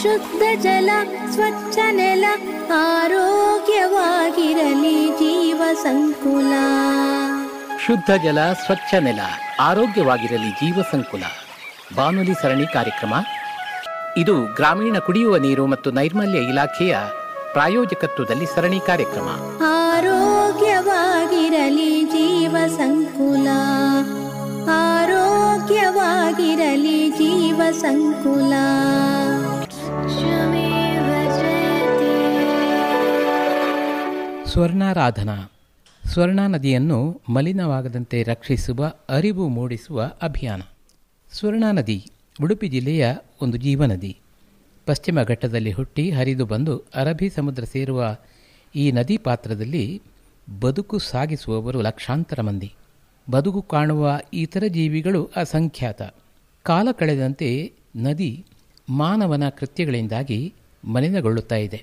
ಶುದ್ಧ ಜಲ ಸ್ವಚ್ಛ ನೆಲ ಆರೋಗ್ಯವಾಗಿರಲಿ ಜೀವ ಸಂಕುಲ ಶುದ್ಧ ಜಲ ಸ್ವಚ್ಛ ನೆಲ ಆರೋಗ್ಯವಾಗಿರಲಿ ಜೀವ ಸಂಕುಲ ಬಾನುಲಿ ಸರಣಿ ಕಾರ್ಯಕ್ರಮ ಇದು ಗ್ರಾಮೀಣ ಕುಡಿಯುವ ನೀರು ಮತ್ತು ನೈರ್ಮಲ್ಯ ಇಲಾಖೆಯ ಪ್ರಾಯೋಜಕತ್ವದಲ್ಲಿ ಸರಣಿ ಕಾರ್ಯಕ್ರಮ ಆರೋಗ್ಯವಾಗಿರಲಿ ಜೀವ ಸಂಕುಲ ಆರೋಗ್ಯವಾಗಿರಲಿ ಜೀವ ಸಂಕುಲ ಸ್ವರ್ಣಾರಾಧನಾ ಸ್ವರ್ಣ ನದಿಯನ್ನು ಮಲಿನವಾಗದಂತೆ ರಕ್ಷಿಸುವ ಅರಿವು ಮೂಡಿಸುವ ಅಭಿಯಾನ ಸ್ವರ್ಣ ನದಿ ಉಡುಪಿ ಜಿಲ್ಲೆಯ ಒಂದು ಜೀವನದಿ ಪಶ್ಚಿಮ ಘಟ್ಟದಲ್ಲಿ ಹುಟ್ಟಿ ಹರಿದು ಬಂದು ಅರಬ್ಬಿ ಸಮುದ್ರ ಸೇರುವ ಈ ನದಿ ಪಾತ್ರದಲ್ಲಿ ಬದುಕು ಸಾಗಿಸುವವರು ಲಕ್ಷಾಂತರ ಮಂದಿ ಬದುಕು ಕಾಣುವ ಇತರ ಜೀವಿಗಳು ಅಸಂಖ್ಯಾತ ಕಾಲ ಕಳೆದಂತೆ ನದಿ ಮಾನವನ ಕೃತ್ಯಗಳಿಂದಾಗಿ ಮಲಿನಗೊಳ್ಳುತ್ತಾ ಇದೆ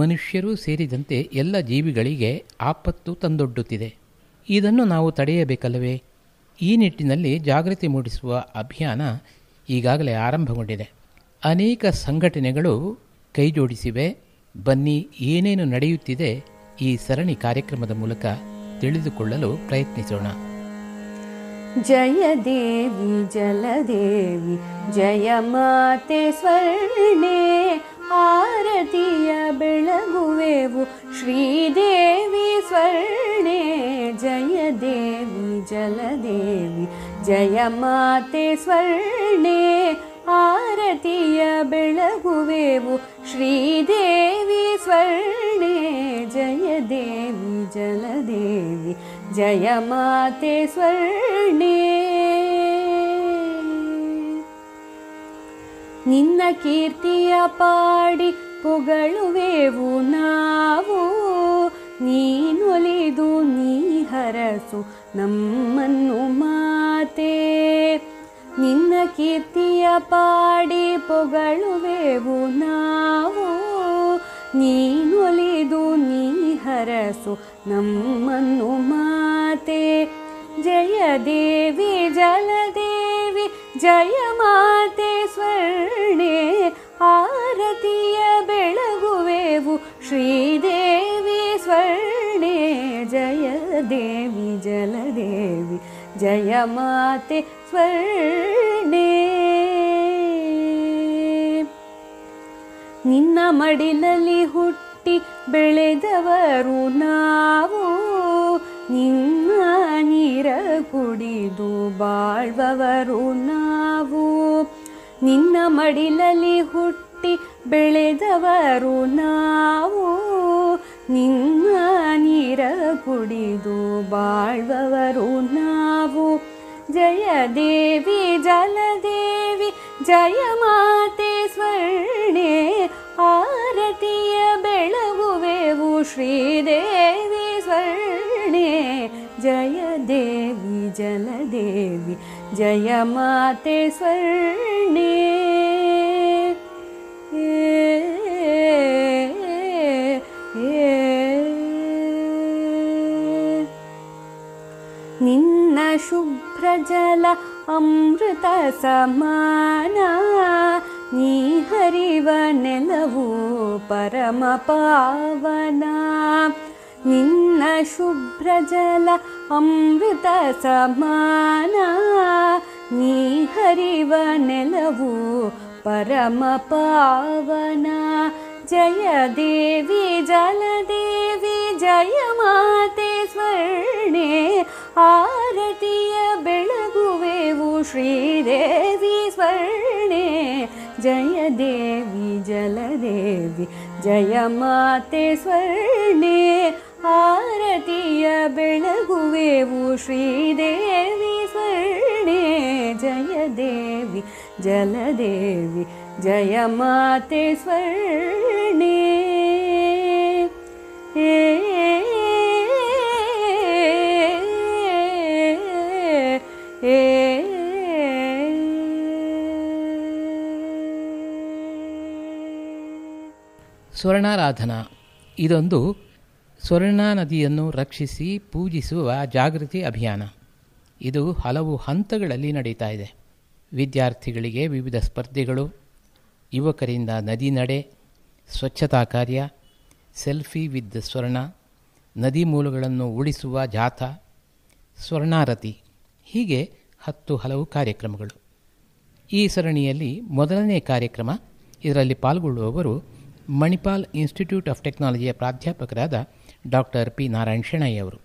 ಮನುಷ್ಯರೂ ಸೇರಿದಂತೆ ಎಲ್ಲ ಜೀವಿಗಳಿಗೆ ಆಪತ್ತು ತಂದೊಡ್ಡುತ್ತಿದೆ ಇದನ್ನು ನಾವು ತಡೆಯಬೇಕಲ್ಲವೇ ಈ ನಿಟ್ಟಿನಲ್ಲಿ ಜಾಗೃತಿ ಮೂಡಿಸುವ ಅಭಿಯಾನ ಈಗಾಗಲೇ ಆರಂಭಗೊಂಡಿದೆ ಅನೇಕ ಸಂಘಟನೆಗಳು ಕೈಜೋಡಿಸಿವೆ ಬನ್ನಿ ಏನೇನು ನಡೆಯುತ್ತಿದೆ ಈ ಸರಣಿ ಕಾರ್ಯಕ್ರಮದ ಮೂಲಕ ತಿಳಿದುಕೊಳ್ಳಲು ಪ್ರಯತ್ನಿಸೋಣ जय देवि जलदेवि माते स्वर्णे आरतीय बेळगुवेवु श्रीदेवि स्वर्णे जय देवि जलदेवि जय माते स्वर्णे आरतीय बेळगुवेवु श्रीदेवि स्वर्णे जय देवि जलदेवि ಜಯ ಮಾತೆ स्वर्णे ನಿನ್ನ ಕೀರ್ತಿಯ ಪಾಡಿ ಪೊಗಳುವೆವು ನಾವು ನೀನೊಲಿದು ನೀ ಹರಸು ನಮ್ಮನ್ನು ಮಾತೆ ನಿನ್ನ ಕೀರ್ತಿಯ ಪಾಡಿ ಪೊಗಳುವೆವು ನಾವು ನೀನೊಲಿದು ನೀ ಹರಸು ನಮ್ಮನ್ನು ಮಾತೆ ಜಯ ದೇವಿ ಜಲದೇವಿ ಜಯ ಮಾತೆ ಸ್ವರ್ಣೆ ಆರತಿಯ ಬೆಳಗುವೆವು ಶ್ರೀದೇವಿ ಸ್ವರ್ಣೆ ಜಯ ದೇವಿ ಜಲದೇವಿ ಜಯ ಮಾತೆ ಸ್ವರ್ಣೆ ನಿನ್ನ ಮಡಿಲಲ್ಲಿ ಹುಟ್ಟಿ ಬೆಳೆದವರು ನಾವು ನಿಮ್ಮ ನೀರ ಕುಡಿದು ಬಾಳ್ವವರು ನಾವು ನಿನ್ನ ಮಡಿಲಲ್ಲಿ ಹುಟ್ಟಿ ಬೆಳೆದವರು ನಾವು ನಿನ್ನ ನೀರ ಕುಡಿದು ಬಾಳ್ವವರು ನಾವು ಜಯ ದೇವಿ ಜಲದೇವಿ ಜಯ ಮಾತೆ स्वर्णे जय देवी जलदेवि जयमाते स्वर्णे निन्न शुभ्रजल समाना निहरिवने परमपावना निशुभ्रजल अमृतसमान निहरिवने परमपावना जय देवी जय माते स्वर्णे आरतीय बेळगु श्रीदेवि स्वर्णे जय जल देवी जय माते स्वर्णे आरतीय बिलगुवे श्रीदेवी स्वर्णे जयदेवि देवी जय माते स्वर्णे ए हे ಸ್ವರ್ಣಾರಾಧನಾ ಇದೊಂದು ಸ್ವರ್ಣಾ ನದಿಯನ್ನು ರಕ್ಷಿಸಿ ಪೂಜಿಸುವ ಜಾಗೃತಿ ಅಭಿಯಾನ ಇದು ಹಲವು ಹಂತಗಳಲ್ಲಿ ನಡೀತಾ ಇದೆ ವಿದ್ಯಾರ್ಥಿಗಳಿಗೆ ವಿವಿಧ ಸ್ಪರ್ಧೆಗಳು ಯುವಕರಿಂದ ನದಿ ನಡೆ ಸ್ವಚ್ಛತಾ ಕಾರ್ಯ ಸೆಲ್ಫಿ ವಿದ್ ಸ್ವರ್ಣ ನದಿ ಮೂಲಗಳನ್ನು ಉಳಿಸುವ ಜಾಥಾ ಸ್ವರ್ಣಾರತಿ ಹೀಗೆ ಹತ್ತು ಹಲವು ಕಾರ್ಯಕ್ರಮಗಳು ಈ ಸರಣಿಯಲ್ಲಿ ಮೊದಲನೇ ಕಾರ್ಯಕ್ರಮ ಇದರಲ್ಲಿ ಪಾಲ್ಗೊಳ್ಳುವವರು ಮಣಿಪಾಲ್ ಇನ್ಸ್ಟಿಟ್ಯೂಟ್ ಆಫ್ ಟೆಕ್ನಾಲಜಿಯ ಪ್ರಾಧ್ಯಾಪಕರಾದ ಡಾಕ್ಟರ್ ಪಿ ನಾರಾಯಣ್ ಶೆಣೈ ಅವರು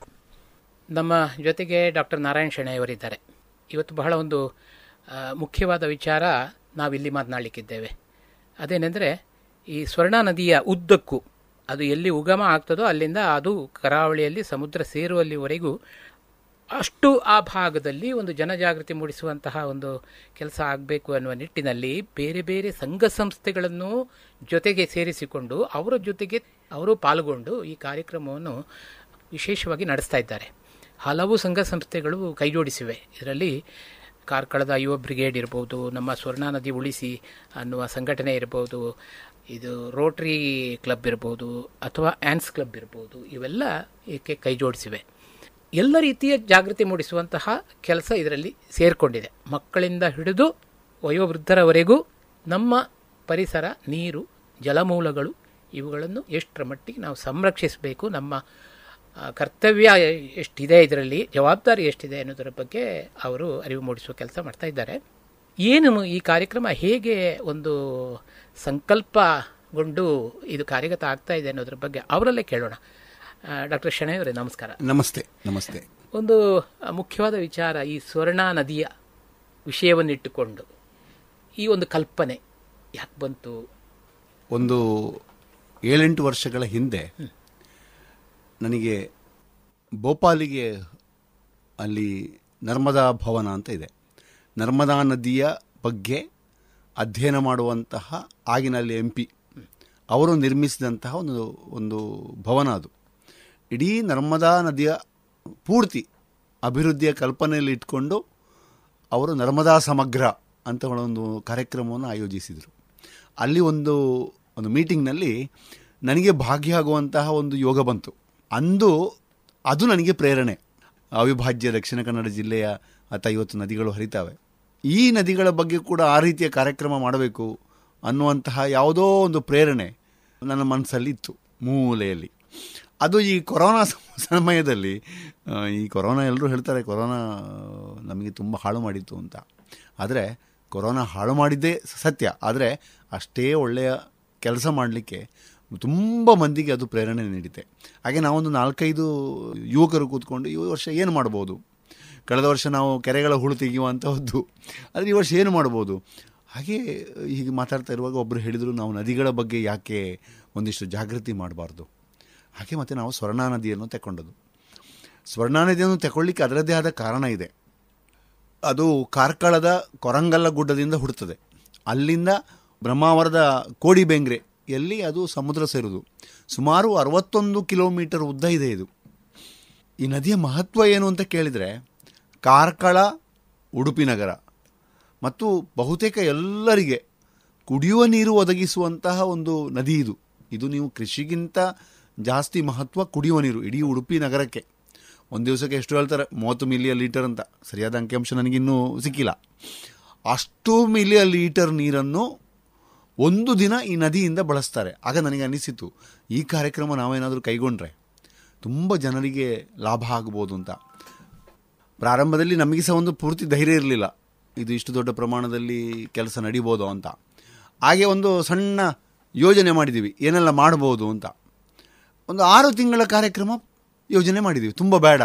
ನಮ್ಮ ಜೊತೆಗೆ ಡಾಕ್ಟರ್ ನಾರಾಯಣ ಶೆಣೈ ಅವರಿದ್ದಾರೆ ಇವತ್ತು ಬಹಳ ಒಂದು ಮುಖ್ಯವಾದ ವಿಚಾರ ನಾವಿಲ್ಲಿ ಮಾತನಾಡಲಿಕ್ಕಿದ್ದೇವೆ ಅದೇನೆಂದರೆ ಈ ಸ್ವರ್ಣ ನದಿಯ ಉದ್ದಕ್ಕೂ ಅದು ಎಲ್ಲಿ ಉಗಮ ಆಗ್ತದೋ ಅಲ್ಲಿಂದ ಅದು ಕರಾವಳಿಯಲ್ಲಿ ಸಮುದ್ರ ಸೇರುವಲ್ಲಿವರೆಗೂ ಅಷ್ಟು ಆ ಭಾಗದಲ್ಲಿ ಒಂದು ಜನಜಾಗೃತಿ ಮೂಡಿಸುವಂತಹ ಒಂದು ಕೆಲಸ ಆಗಬೇಕು ಅನ್ನುವ ನಿಟ್ಟಿನಲ್ಲಿ ಬೇರೆ ಬೇರೆ ಸಂಘ ಸಂಸ್ಥೆಗಳನ್ನು ಜೊತೆಗೆ ಸೇರಿಸಿಕೊಂಡು ಅವರ ಜೊತೆಗೆ ಅವರು ಪಾಲ್ಗೊಂಡು ಈ ಕಾರ್ಯಕ್ರಮವನ್ನು ವಿಶೇಷವಾಗಿ ನಡೆಸ್ತಾ ಇದ್ದಾರೆ ಹಲವು ಸಂಘ ಸಂಸ್ಥೆಗಳು ಕೈಜೋಡಿಸಿವೆ ಇದರಲ್ಲಿ ಕಾರ್ಕಳದ ಯುವ ಬ್ರಿಗೇಡ್ ಇರ್ಬೋದು ನಮ್ಮ ಸ್ವರ್ಣ ನದಿ ಉಳಿಸಿ ಅನ್ನುವ ಸಂಘಟನೆ ಇರ್ಬೋದು ಇದು ರೋಟ್ರಿ ಕ್ಲಬ್ ಇರ್ಬೋದು ಅಥವಾ ಆ್ಯನ್ಸ್ ಕ್ಲಬ್ ಇರ್ಬೋದು ಇವೆಲ್ಲ ಇದಕ್ಕೆ ಕೈಜೋಡಿಸಿವೆ ಎಲ್ಲ ರೀತಿಯ ಜಾಗೃತಿ ಮೂಡಿಸುವಂತಹ ಕೆಲಸ ಇದರಲ್ಲಿ ಸೇರಿಕೊಂಡಿದೆ ಮಕ್ಕಳಿಂದ ಹಿಡಿದು ವಯೋವೃದ್ಧರವರೆಗೂ ನಮ್ಮ ಪರಿಸರ ನೀರು ಜಲಮೂಲಗಳು ಇವುಗಳನ್ನು ಎಷ್ಟರ ಮಟ್ಟಿಗೆ ನಾವು ಸಂರಕ್ಷಿಸಬೇಕು ನಮ್ಮ ಕರ್ತವ್ಯ ಎಷ್ಟಿದೆ ಇದರಲ್ಲಿ ಜವಾಬ್ದಾರಿ ಎಷ್ಟಿದೆ ಅನ್ನೋದರ ಬಗ್ಗೆ ಅವರು ಅರಿವು ಮೂಡಿಸುವ ಕೆಲಸ ಮಾಡ್ತಾ ಇದ್ದಾರೆ ಏನು ಈ ಕಾರ್ಯಕ್ರಮ ಹೇಗೆ ಒಂದು ಸಂಕಲ್ಪಗೊಂಡು ಇದು ಕಾರ್ಯಗತ ಆಗ್ತಾ ಇದೆ ಅನ್ನೋದ್ರ ಬಗ್ಗೆ ಅವರಲ್ಲೇ ಕೇಳೋಣ ಡಾಕ್ಟರ್ ಅವರೇ ನಮಸ್ಕಾರ ನಮಸ್ತೆ ನಮಸ್ತೆ ಒಂದು ಮುಖ್ಯವಾದ ವಿಚಾರ ಈ ಸ್ವರ್ಣ ನದಿಯ ವಿಷಯವನ್ನಿಟ್ಟುಕೊಂಡು ಈ ಒಂದು ಕಲ್ಪನೆ ಯಾಕೆ ಬಂತು ಒಂದು ಏಳೆಂಟು ವರ್ಷಗಳ ಹಿಂದೆ ನನಗೆ ಭೋಪಾಲಿಗೆ ಅಲ್ಲಿ ನರ್ಮದಾ ಭವನ ಅಂತ ಇದೆ ನರ್ಮದಾ ನದಿಯ ಬಗ್ಗೆ ಅಧ್ಯಯನ ಮಾಡುವಂತಹ ಆಗಿನಲ್ಲಿ ಎಂ ಪಿ ಅವರು ನಿರ್ಮಿಸಿದಂತಹ ಒಂದು ಒಂದು ಭವನ ಅದು ಇಡೀ ನರ್ಮದಾ ನದಿಯ ಪೂರ್ತಿ ಅಭಿವೃದ್ಧಿಯ ಕಲ್ಪನೆಯಲ್ಲಿ ಇಟ್ಕೊಂಡು ಅವರು ನರ್ಮದಾ ಸಮಗ್ರ ಅಂತ ಒಂದು ಕಾರ್ಯಕ್ರಮವನ್ನು ಆಯೋಜಿಸಿದರು ಅಲ್ಲಿ ಒಂದು ಒಂದು ಮೀಟಿಂಗ್ನಲ್ಲಿ ನನಗೆ ಭಾಗಿಯಾಗುವಂತಹ ಒಂದು ಯೋಗ ಬಂತು ಅಂದು ಅದು ನನಗೆ ಪ್ರೇರಣೆ ಅವಿಭಾಜ್ಯ ದಕ್ಷಿಣ ಕನ್ನಡ ಜಿಲ್ಲೆಯ ಅಥವಾ ಐವತ್ತು ನದಿಗಳು ಹರಿತಾವೆ ಈ ನದಿಗಳ ಬಗ್ಗೆ ಕೂಡ ಆ ರೀತಿಯ ಕಾರ್ಯಕ್ರಮ ಮಾಡಬೇಕು ಅನ್ನುವಂತಹ ಯಾವುದೋ ಒಂದು ಪ್ರೇರಣೆ ನನ್ನ ಮನಸ್ಸಲ್ಲಿ ಇತ್ತು ಮೂಲೆಯಲ್ಲಿ ಅದು ಈ ಕೊರೋನಾ ಸಮಯದಲ್ಲಿ ಈ ಕೊರೋನಾ ಎಲ್ಲರೂ ಹೇಳ್ತಾರೆ ಕೊರೋನಾ ನಮಗೆ ತುಂಬ ಹಾಳು ಮಾಡಿತ್ತು ಅಂತ ಆದರೆ ಕೊರೋನಾ ಹಾಳು ಮಾಡಿದ್ದೇ ಸತ್ಯ ಆದರೆ ಅಷ್ಟೇ ಒಳ್ಳೆಯ ಕೆಲಸ ಮಾಡಲಿಕ್ಕೆ ತುಂಬ ಮಂದಿಗೆ ಅದು ಪ್ರೇರಣೆ ನೀಡಿದೆ ಹಾಗೆ ನಾವೊಂದು ನಾಲ್ಕೈದು ಯುವಕರು ಕೂತ್ಕೊಂಡು ಈ ವರ್ಷ ಏನು ಮಾಡ್ಬೋದು ಕಳೆದ ವರ್ಷ ನಾವು ಕೆರೆಗಳ ಹುಳು ತೆಗೆಯುವಂಥದ್ದು ಆದರೆ ಈ ವರ್ಷ ಏನು ಮಾಡ್ಬೋದು ಹಾಗೆ ಹೀಗೆ ಮಾತಾಡ್ತಾ ಇರುವಾಗ ಒಬ್ಬರು ಹೇಳಿದರು ನಾವು ನದಿಗಳ ಬಗ್ಗೆ ಯಾಕೆ ಒಂದಿಷ್ಟು ಜಾಗೃತಿ ಮಾಡಬಾರ್ದು ಹಾಗೆ ಮತ್ತೆ ನಾವು ಸ್ವರ್ಣಾ ನದಿಯನ್ನು ತಗೊಂಡದ್ದು ಸ್ವರ್ಣಾ ನದಿಯನ್ನು ತಗೊಳ್ಳಿಕ್ಕೆ ಅದರದ್ದೇ ಆದ ಕಾರಣ ಇದೆ ಅದು ಕಾರ್ಕಳದ ಕೊರಂಗಲ್ಲ ಗುಡ್ಡದಿಂದ ಹುಡ್ತದೆ ಅಲ್ಲಿಂದ ಬ್ರಹ್ಮಾವರದ ಕೋಡಿಬೆಂಗ್ರೆ ಎಲ್ಲಿ ಅದು ಸಮುದ್ರ ಸೇರುವುದು ಸುಮಾರು ಅರವತ್ತೊಂದು ಕಿಲೋಮೀಟರ್ ಉದ್ದ ಇದೆ ಇದು ಈ ನದಿಯ ಮಹತ್ವ ಏನು ಅಂತ ಕೇಳಿದರೆ ಕಾರ್ಕಳ ಉಡುಪಿ ನಗರ ಮತ್ತು ಬಹುತೇಕ ಎಲ್ಲರಿಗೆ ಕುಡಿಯುವ ನೀರು ಒದಗಿಸುವಂತಹ ಒಂದು ನದಿ ಇದು ಇದು ನೀವು ಕೃಷಿಗಿಂತ ಜಾಸ್ತಿ ಮಹತ್ವ ಕುಡಿಯುವ ನೀರು ಇಡೀ ಉಡುಪಿ ನಗರಕ್ಕೆ ಒಂದು ದಿವಸಕ್ಕೆ ಎಷ್ಟು ಹೇಳ್ತಾರೆ ಮೂವತ್ತು ಮಿಲಿಯನ್ ಲೀಟರ್ ಅಂತ ಸರಿಯಾದ ಅಂಕಿಅಂಶ ನನಗಿನ್ನೂ ಸಿಕ್ಕಿಲ್ಲ ಅಷ್ಟು ಮಿಲಿಯ ಲೀಟರ್ ನೀರನ್ನು ಒಂದು ದಿನ ಈ ನದಿಯಿಂದ ಬಳಸ್ತಾರೆ ಆಗ ನನಗೆ ಅನ್ನಿಸಿತು ಈ ಕಾರ್ಯಕ್ರಮ ನಾವೇನಾದರೂ ಕೈಗೊಂಡ್ರೆ ತುಂಬ ಜನರಿಗೆ ಲಾಭ ಆಗ್ಬೋದು ಅಂತ ಪ್ರಾರಂಭದಲ್ಲಿ ನಮಗೆ ಸಹ ಒಂದು ಪೂರ್ತಿ ಧೈರ್ಯ ಇರಲಿಲ್ಲ ಇದು ಇಷ್ಟು ದೊಡ್ಡ ಪ್ರಮಾಣದಲ್ಲಿ ಕೆಲಸ ನಡಿಬೋದು ಅಂತ ಹಾಗೆ ಒಂದು ಸಣ್ಣ ಯೋಜನೆ ಮಾಡಿದ್ದೀವಿ ಏನೆಲ್ಲ ಮಾಡ್ಬೋದು ಅಂತ ಒಂದು ಆರು ತಿಂಗಳ ಕಾರ್ಯಕ್ರಮ ಯೋಜನೆ ಮಾಡಿದ್ದೀವಿ ತುಂಬ ಬೇಡ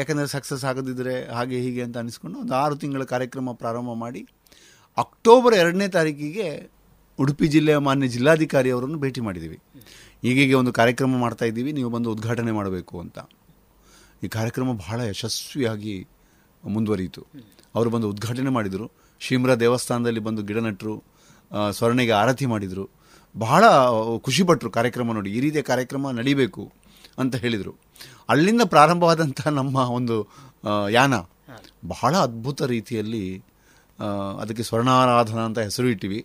ಯಾಕಂದರೆ ಸಕ್ಸಸ್ ಆಗದಿದ್ದರೆ ಹಾಗೆ ಹೀಗೆ ಅಂತ ಅನಿಸ್ಕೊಂಡು ಒಂದು ಆರು ತಿಂಗಳ ಕಾರ್ಯಕ್ರಮ ಪ್ರಾರಂಭ ಮಾಡಿ ಅಕ್ಟೋಬರ್ ಎರಡನೇ ತಾರೀಕಿಗೆ ಉಡುಪಿ ಜಿಲ್ಲೆಯ ಮಾನ್ಯ ಜಿಲ್ಲಾಧಿಕಾರಿಯವರನ್ನು ಭೇಟಿ ಮಾಡಿದ್ದೀವಿ ಈಗೀಗೆ ಒಂದು ಕಾರ್ಯಕ್ರಮ ಮಾಡ್ತಾ ಇದ್ದೀವಿ ನೀವು ಬಂದು ಉದ್ಘಾಟನೆ ಮಾಡಬೇಕು ಅಂತ ಈ ಕಾರ್ಯಕ್ರಮ ಬಹಳ ಯಶಸ್ವಿಯಾಗಿ ಮುಂದುವರಿಯಿತು ಅವರು ಬಂದು ಉದ್ಘಾಟನೆ ಮಾಡಿದರು ಶಿಮ್ರಾ ದೇವಸ್ಥಾನದಲ್ಲಿ ಬಂದು ಗಿಡ ನೆಟ್ಟರು ಸ್ವರ್ಣೆಗೆ ಆರತಿ ಮಾಡಿದರು ಬಹಳ ಖುಷಿಪಟ್ಟರು ಕಾರ್ಯಕ್ರಮ ನೋಡಿ ಈ ರೀತಿಯ ಕಾರ್ಯಕ್ರಮ ನಡಿಬೇಕು ಅಂತ ಹೇಳಿದರು ಅಲ್ಲಿಂದ ಪ್ರಾರಂಭವಾದಂಥ ನಮ್ಮ ಒಂದು ಯಾನ ಬಹಳ ಅದ್ಭುತ ರೀತಿಯಲ್ಲಿ ಅದಕ್ಕೆ ಸ್ವರ್ಣಾರಾಧನ ಅಂತ ಹೆಸರು ಇಟ್ಟಿವಿ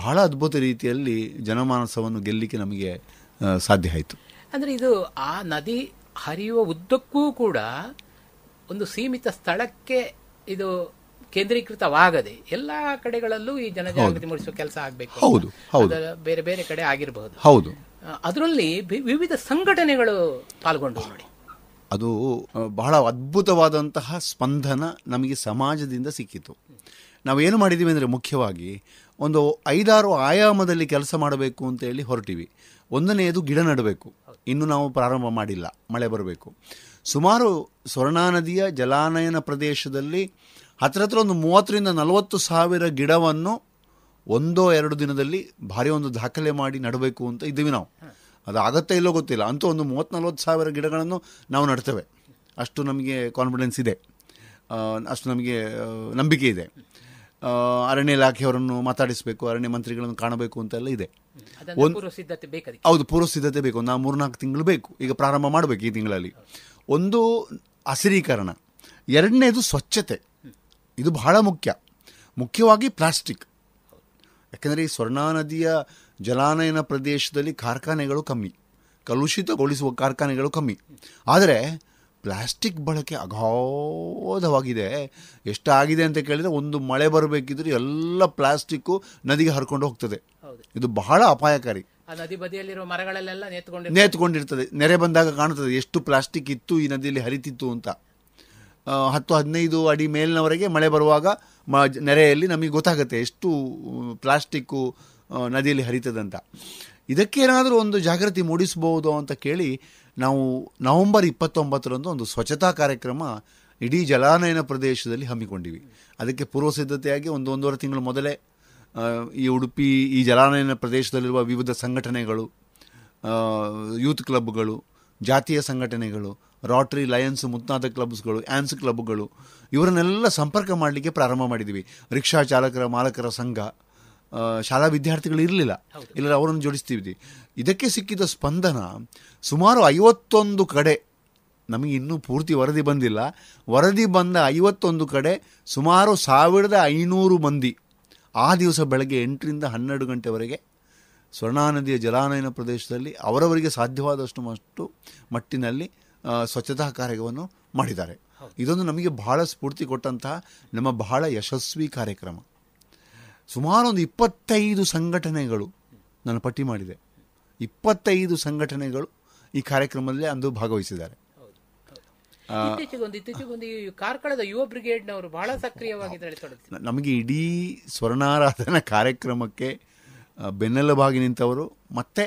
ಬಹಳ ಅದ್ಭುತ ರೀತಿಯಲ್ಲಿ ಜನಮಾನಸವನ್ನು ಗೆಲ್ಲಲಿಕ್ಕೆ ನಮಗೆ ಸಾಧ್ಯ ಆಯಿತು ಅಂದರೆ ಇದು ಆ ನದಿ ಹರಿಯುವ ಉದ್ದಕ್ಕೂ ಕೂಡ ಒಂದು ಸೀಮಿತ ಸ್ಥಳಕ್ಕೆ ಇದು ಕೇಂದ್ರೀಕೃತವಾಗದೆ ಎಲ್ಲ ಕಡೆಗಳಲ್ಲೂ ಈ ಜನಜಾಗೃತಿ ಮೂಡಿಸುವ ಕೆಲಸ ಆಗಬೇಕು ಹೌದು ಹೌದು ಬೇರೆ ಬೇರೆ ಕಡೆ ಆಗಿರಬಹುದು ಹೌದು ಅದರಲ್ಲಿ ವಿವಿಧ ಸಂಘಟನೆಗಳು ಪಾಲ್ಗೊಂಡು ನೋಡಿ ಅದು ಬಹಳ ಅದ್ಭುತವಾದಂತಹ ಸ್ಪಂದನ ನಮಗೆ ಸಮಾಜದಿಂದ ಸಿಕ್ಕಿತು ನಾವು ಏನು ಮಾಡಿದ್ದೀವಿ ಅಂದರೆ ಮುಖ್ಯವಾಗಿ ಒಂದು ಐದಾರು ಆಯಾಮದಲ್ಲಿ ಕೆಲಸ ಮಾಡಬೇಕು ಅಂತ ಹೇಳಿ ಹೊರಟಿವಿ ಒಂದನೆಯದು ಗಿಡ ನೆಡಬೇಕು ಇನ್ನು ನಾವು ಪ್ರಾರಂಭ ಮಾಡಿಲ್ಲ ಮಳೆ ಬರಬೇಕು ಸುಮಾರು ಸ್ವರ್ಣಾ ನದಿಯ ಜಲಾನಯನ ಪ್ರದೇಶದಲ್ಲಿ ಹತ್ರ ಹತ್ರ ಒಂದು ಮೂವತ್ತರಿಂದ ನಲವತ್ತು ಸಾವಿರ ಗಿಡವನ್ನು ಒಂದೋ ಎರಡು ದಿನದಲ್ಲಿ ಭಾರಿ ಒಂದು ದಾಖಲೆ ಮಾಡಿ ನಡಬೇಕು ಅಂತ ಇದ್ದೀವಿ ನಾವು ಅದು ಆಗತ್ತೆ ಇಲ್ಲೋ ಗೊತ್ತಿಲ್ಲ ಅಂತೂ ಒಂದು ಮೂವತ್ತು ನಲ್ವತ್ತು ಸಾವಿರ ಗಿಡಗಳನ್ನು ನಾವು ನಡ್ತೇವೆ ಅಷ್ಟು ನಮಗೆ ಕಾನ್ಫಿಡೆನ್ಸ್ ಇದೆ ಅಷ್ಟು ನಮಗೆ ನಂಬಿಕೆ ಇದೆ ಅರಣ್ಯ ಇಲಾಖೆಯವರನ್ನು ಮಾತಾಡಿಸಬೇಕು ಅರಣ್ಯ ಮಂತ್ರಿಗಳನ್ನು ಕಾಣಬೇಕು ಅಂತೆಲ್ಲ ಇದೆ ಒಂದು ಹೌದು ಪೂರ್ವ ಸಿದ್ಧತೆ ಬೇಕು ನಾವು ಮೂರ್ನಾಲ್ಕು ತಿಂಗಳು ಬೇಕು ಈಗ ಪ್ರಾರಂಭ ಮಾಡಬೇಕು ಈ ತಿಂಗಳಲ್ಲಿ ಒಂದು ಹಸಿರೀಕರಣ ಎರಡನೇದು ಸ್ವಚ್ಛತೆ ಇದು ಬಹಳ ಮುಖ್ಯ ಮುಖ್ಯವಾಗಿ ಪ್ಲಾಸ್ಟಿಕ್ ಯಾಕೆಂದರೆ ಈ ಸ್ವರ್ಣಾ ನದಿಯ ಜಲಾನಯನ ಪ್ರದೇಶದಲ್ಲಿ ಕಾರ್ಖಾನೆಗಳು ಕಮ್ಮಿ ಕಲುಷಿತಗೊಳಿಸುವ ಕಾರ್ಖಾನೆಗಳು ಕಮ್ಮಿ ಆದರೆ ಪ್ಲಾಸ್ಟಿಕ್ ಬಳಕೆ ಅಗಾಧವಾಗಿದೆ ಎಷ್ಟಾಗಿದೆ ಅಂತ ಕೇಳಿದರೆ ಒಂದು ಮಳೆ ಬರಬೇಕಿದ್ರೆ ಎಲ್ಲ ಪ್ಲಾಸ್ಟಿಕ್ಕು ನದಿಗೆ ಹರ್ಕೊಂಡು ಹೋಗ್ತದೆ ಇದು ಬಹಳ ಅಪಾಯಕಾರಿ ನದಿ ಬದಿಯಲ್ಲಿರುವ ಮರಗಳಲ್ಲೆಲ್ಲ ನೇತ್ಕೊಂಡಿರ್ತದೆ ನೆರೆ ಬಂದಾಗ ಕಾಣುತ್ತದೆ ಎಷ್ಟು ಪ್ಲಾಸ್ಟಿಕ್ ಇತ್ತು ಈ ನದಿಯಲ್ಲಿ ಹರಿತಿತ್ತು ಅಂತ ಹತ್ತು ಹದಿನೈದು ಅಡಿ ಮೇಲಿನವರೆಗೆ ಮಳೆ ಬರುವಾಗ ಮ ನೆರೆಯಲ್ಲಿ ನಮಗೆ ಗೊತ್ತಾಗುತ್ತೆ ಎಷ್ಟು ಪ್ಲಾಸ್ಟಿಕ್ಕು ನದಿಯಲ್ಲಿ ಹರಿತದಂತ ಇದಕ್ಕೇನಾದರೂ ಒಂದು ಜಾಗೃತಿ ಮೂಡಿಸ್ಬೋದು ಅಂತ ಕೇಳಿ ನಾವು ನವೆಂಬರ್ ಇಪ್ಪತ್ತೊಂಬತ್ತರಂದು ಒಂದು ಸ್ವಚ್ಛತಾ ಕಾರ್ಯಕ್ರಮ ಇಡೀ ಜಲಾನಯನ ಪ್ರದೇಶದಲ್ಲಿ ಹಮ್ಮಿಕೊಂಡಿವಿ ಅದಕ್ಕೆ ಪೂರ್ವ ಸಿದ್ಧತೆಯಾಗಿ ಒಂದು ಒಂದೂವರೆ ತಿಂಗಳು ಮೊದಲೇ ಈ ಉಡುಪಿ ಈ ಜಲಾನಯನ ಪ್ರದೇಶದಲ್ಲಿರುವ ವಿವಿಧ ಸಂಘಟನೆಗಳು ಯೂತ್ ಕ್ಲಬ್ಗಳು ಜಾತಿಯ ಸಂಘಟನೆಗಳು ರಾಟ್ರಿ ಲಯನ್ಸ್ ಮುಂತಾದ ಕ್ಲಬ್ಸ್ಗಳು ಆ್ಯನ್ಸ್ ಕ್ಲಬ್ಗಳು ಇವರನ್ನೆಲ್ಲ ಸಂಪರ್ಕ ಮಾಡಲಿಕ್ಕೆ ಪ್ರಾರಂಭ ಮಾಡಿದ್ದೀವಿ ರಿಕ್ಷಾ ಚಾಲಕರ ಮಾಲಕರ ಸಂಘ ಶಾಲಾ ವಿದ್ಯಾರ್ಥಿಗಳು ಇರಲಿಲ್ಲ ಇಲ್ಲ ಅವರನ್ನು ಜೋಡಿಸ್ತೀವಿ ಇದಕ್ಕೆ ಸಿಕ್ಕಿದ ಸ್ಪಂದನ ಸುಮಾರು ಐವತ್ತೊಂದು ಕಡೆ ನಮಗೆ ಇನ್ನೂ ಪೂರ್ತಿ ವರದಿ ಬಂದಿಲ್ಲ ವರದಿ ಬಂದ ಐವತ್ತೊಂದು ಕಡೆ ಸುಮಾರು ಸಾವಿರದ ಐನೂರು ಮಂದಿ ಆ ದಿವಸ ಬೆಳಗ್ಗೆ ಎಂಟರಿಂದ ಹನ್ನೆರಡು ಗಂಟೆವರೆಗೆ ಸ್ವರ್ಣಾ ನದಿಯ ಜಲಾನಯನ ಪ್ರದೇಶದಲ್ಲಿ ಅವರವರಿಗೆ ಸಾಧ್ಯವಾದಷ್ಟು ಮಟ್ಟು ಮಟ್ಟಿನಲ್ಲಿ ಸ್ವಚ್ಛತಾ ಕಾರ್ಯವನ್ನು ಮಾಡಿದ್ದಾರೆ ಇದೊಂದು ನಮಗೆ ಬಹಳ ಸ್ಫೂರ್ತಿ ಕೊಟ್ಟಂತಹ ನಮ್ಮ ಬಹಳ ಯಶಸ್ವಿ ಕಾರ್ಯಕ್ರಮ ಸುಮಾರು ಒಂದು ಇಪ್ಪತ್ತೈದು ಸಂಘಟನೆಗಳು ನಾನು ಪಟ್ಟಿ ಮಾಡಿದೆ ಇಪ್ಪತ್ತೈದು ಸಂಘಟನೆಗಳು ಈ ಕಾರ್ಯಕ್ರಮದಲ್ಲಿ ಅಂದು ಭಾಗವಹಿಸಿದ್ದಾರೆ ಕಾರ್ಕಳದ ಯುವ ಬ್ರಿಗೇಡ್ನವರು ಬಹಳ ನಮಗೆ ಇಡೀ ಸ್ವರ್ಣಾರಾಧನಾ ಕಾರ್ಯಕ್ರಮಕ್ಕೆ ಬೆನ್ನೆಲುಬಾಗಿ ನಿಂತವರು ಮತ್ತೆ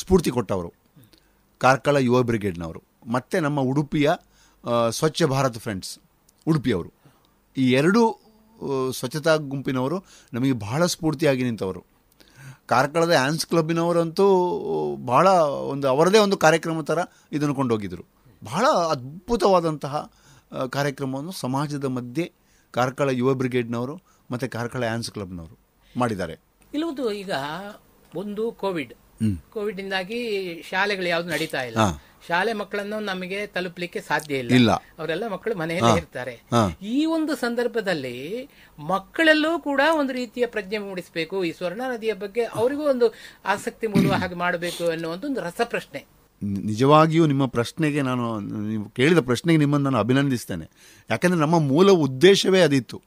ಸ್ಫೂರ್ತಿ ಕೊಟ್ಟವರು ಕಾರ್ಕಳ ಯುವ ಬ್ರಿಗೇಡ್ನವರು ಮತ್ತು ನಮ್ಮ ಉಡುಪಿಯ ಸ್ವಚ್ಛ ಭಾರತ್ ಫ್ರೆಂಡ್ಸ್ ಉಡುಪಿಯವರು ಈ ಎರಡೂ ಸ್ವಚ್ಛತಾ ಗುಂಪಿನವರು ನಮಗೆ ಬಹಳ ಸ್ಫೂರ್ತಿಯಾಗಿ ನಿಂತವರು ಕಾರ್ಕಳದ ಆ್ಯನ್ಸ್ ಕ್ಲಬ್ಬಿನವರಂತೂ ಬಹಳ ಒಂದು ಅವರದೇ ಒಂದು ಕಾರ್ಯಕ್ರಮ ಥರ ಇದನ್ನು ಕೊಂಡೋಗಿದ್ದರು ಬಹಳ ಅದ್ಭುತವಾದಂತಹ ಕಾರ್ಯಕ್ರಮವನ್ನು ಸಮಾಜದ ಮಧ್ಯೆ ಕಾರ್ಕಳ ಯುವ ಬ್ರಿಗೇಡ್ನವರು ಮತ್ತು ಕಾರ್ಕಳ ಆ್ಯನ್ಸ್ ಕ್ಲಬ್ನವರು ಮಾಡಿದ್ದಾರೆ ಇಲ್ಲೊಂದು ಈಗ ಒಂದು ಕೋವಿಡ್ ಕೋವಿಡ್ನಿಂದಾಗಿ ಶಾಲೆಗಳು ಯಾವುದು ನಡೀತಾ ಇಲ್ಲ ಶಾಲೆ ಮಕ್ಕಳನ್ನು ನಮಗೆ ತಲುಪಲಿಕ್ಕೆ ಸಾಧ್ಯ ಇಲ್ಲ ಅವರೆಲ್ಲ ಮಕ್ಕಳು ಮನೆಯಲ್ಲೇ ಇರ್ತಾರೆ ಈ ಒಂದು ಸಂದರ್ಭದಲ್ಲಿ ಮಕ್ಕಳಲ್ಲೂ ಕೂಡ ಒಂದು ರೀತಿಯ ಪ್ರಜ್ಞೆ ಮೂಡಿಸಬೇಕು ಈ ಸ್ವರ್ಣ ನದಿಯ ಬಗ್ಗೆ ಅವರಿಗೂ ಒಂದು ಆಸಕ್ತಿ ಮೂಡುವ ಹಾಗೆ ಮಾಡಬೇಕು ಅನ್ನೋ ಒಂದು ರಸಪ್ರಶ್ನೆ ನಿಜವಾಗಿಯೂ ನಿಮ್ಮ ಪ್ರಶ್ನೆಗೆ ನಾನು ನೀವು ಕೇಳಿದ ಪ್ರಶ್ನೆಗೆ ನಿಮ್ಮನ್ನು ನಾನು ಅಭಿನಂದಿಸ್ತೇನೆ ಯಾಕಂದ್ರೆ ನಮ್ಮ ಮೂಲ ಉದ್ದೇಶವೇ ಅದಿತ್ತು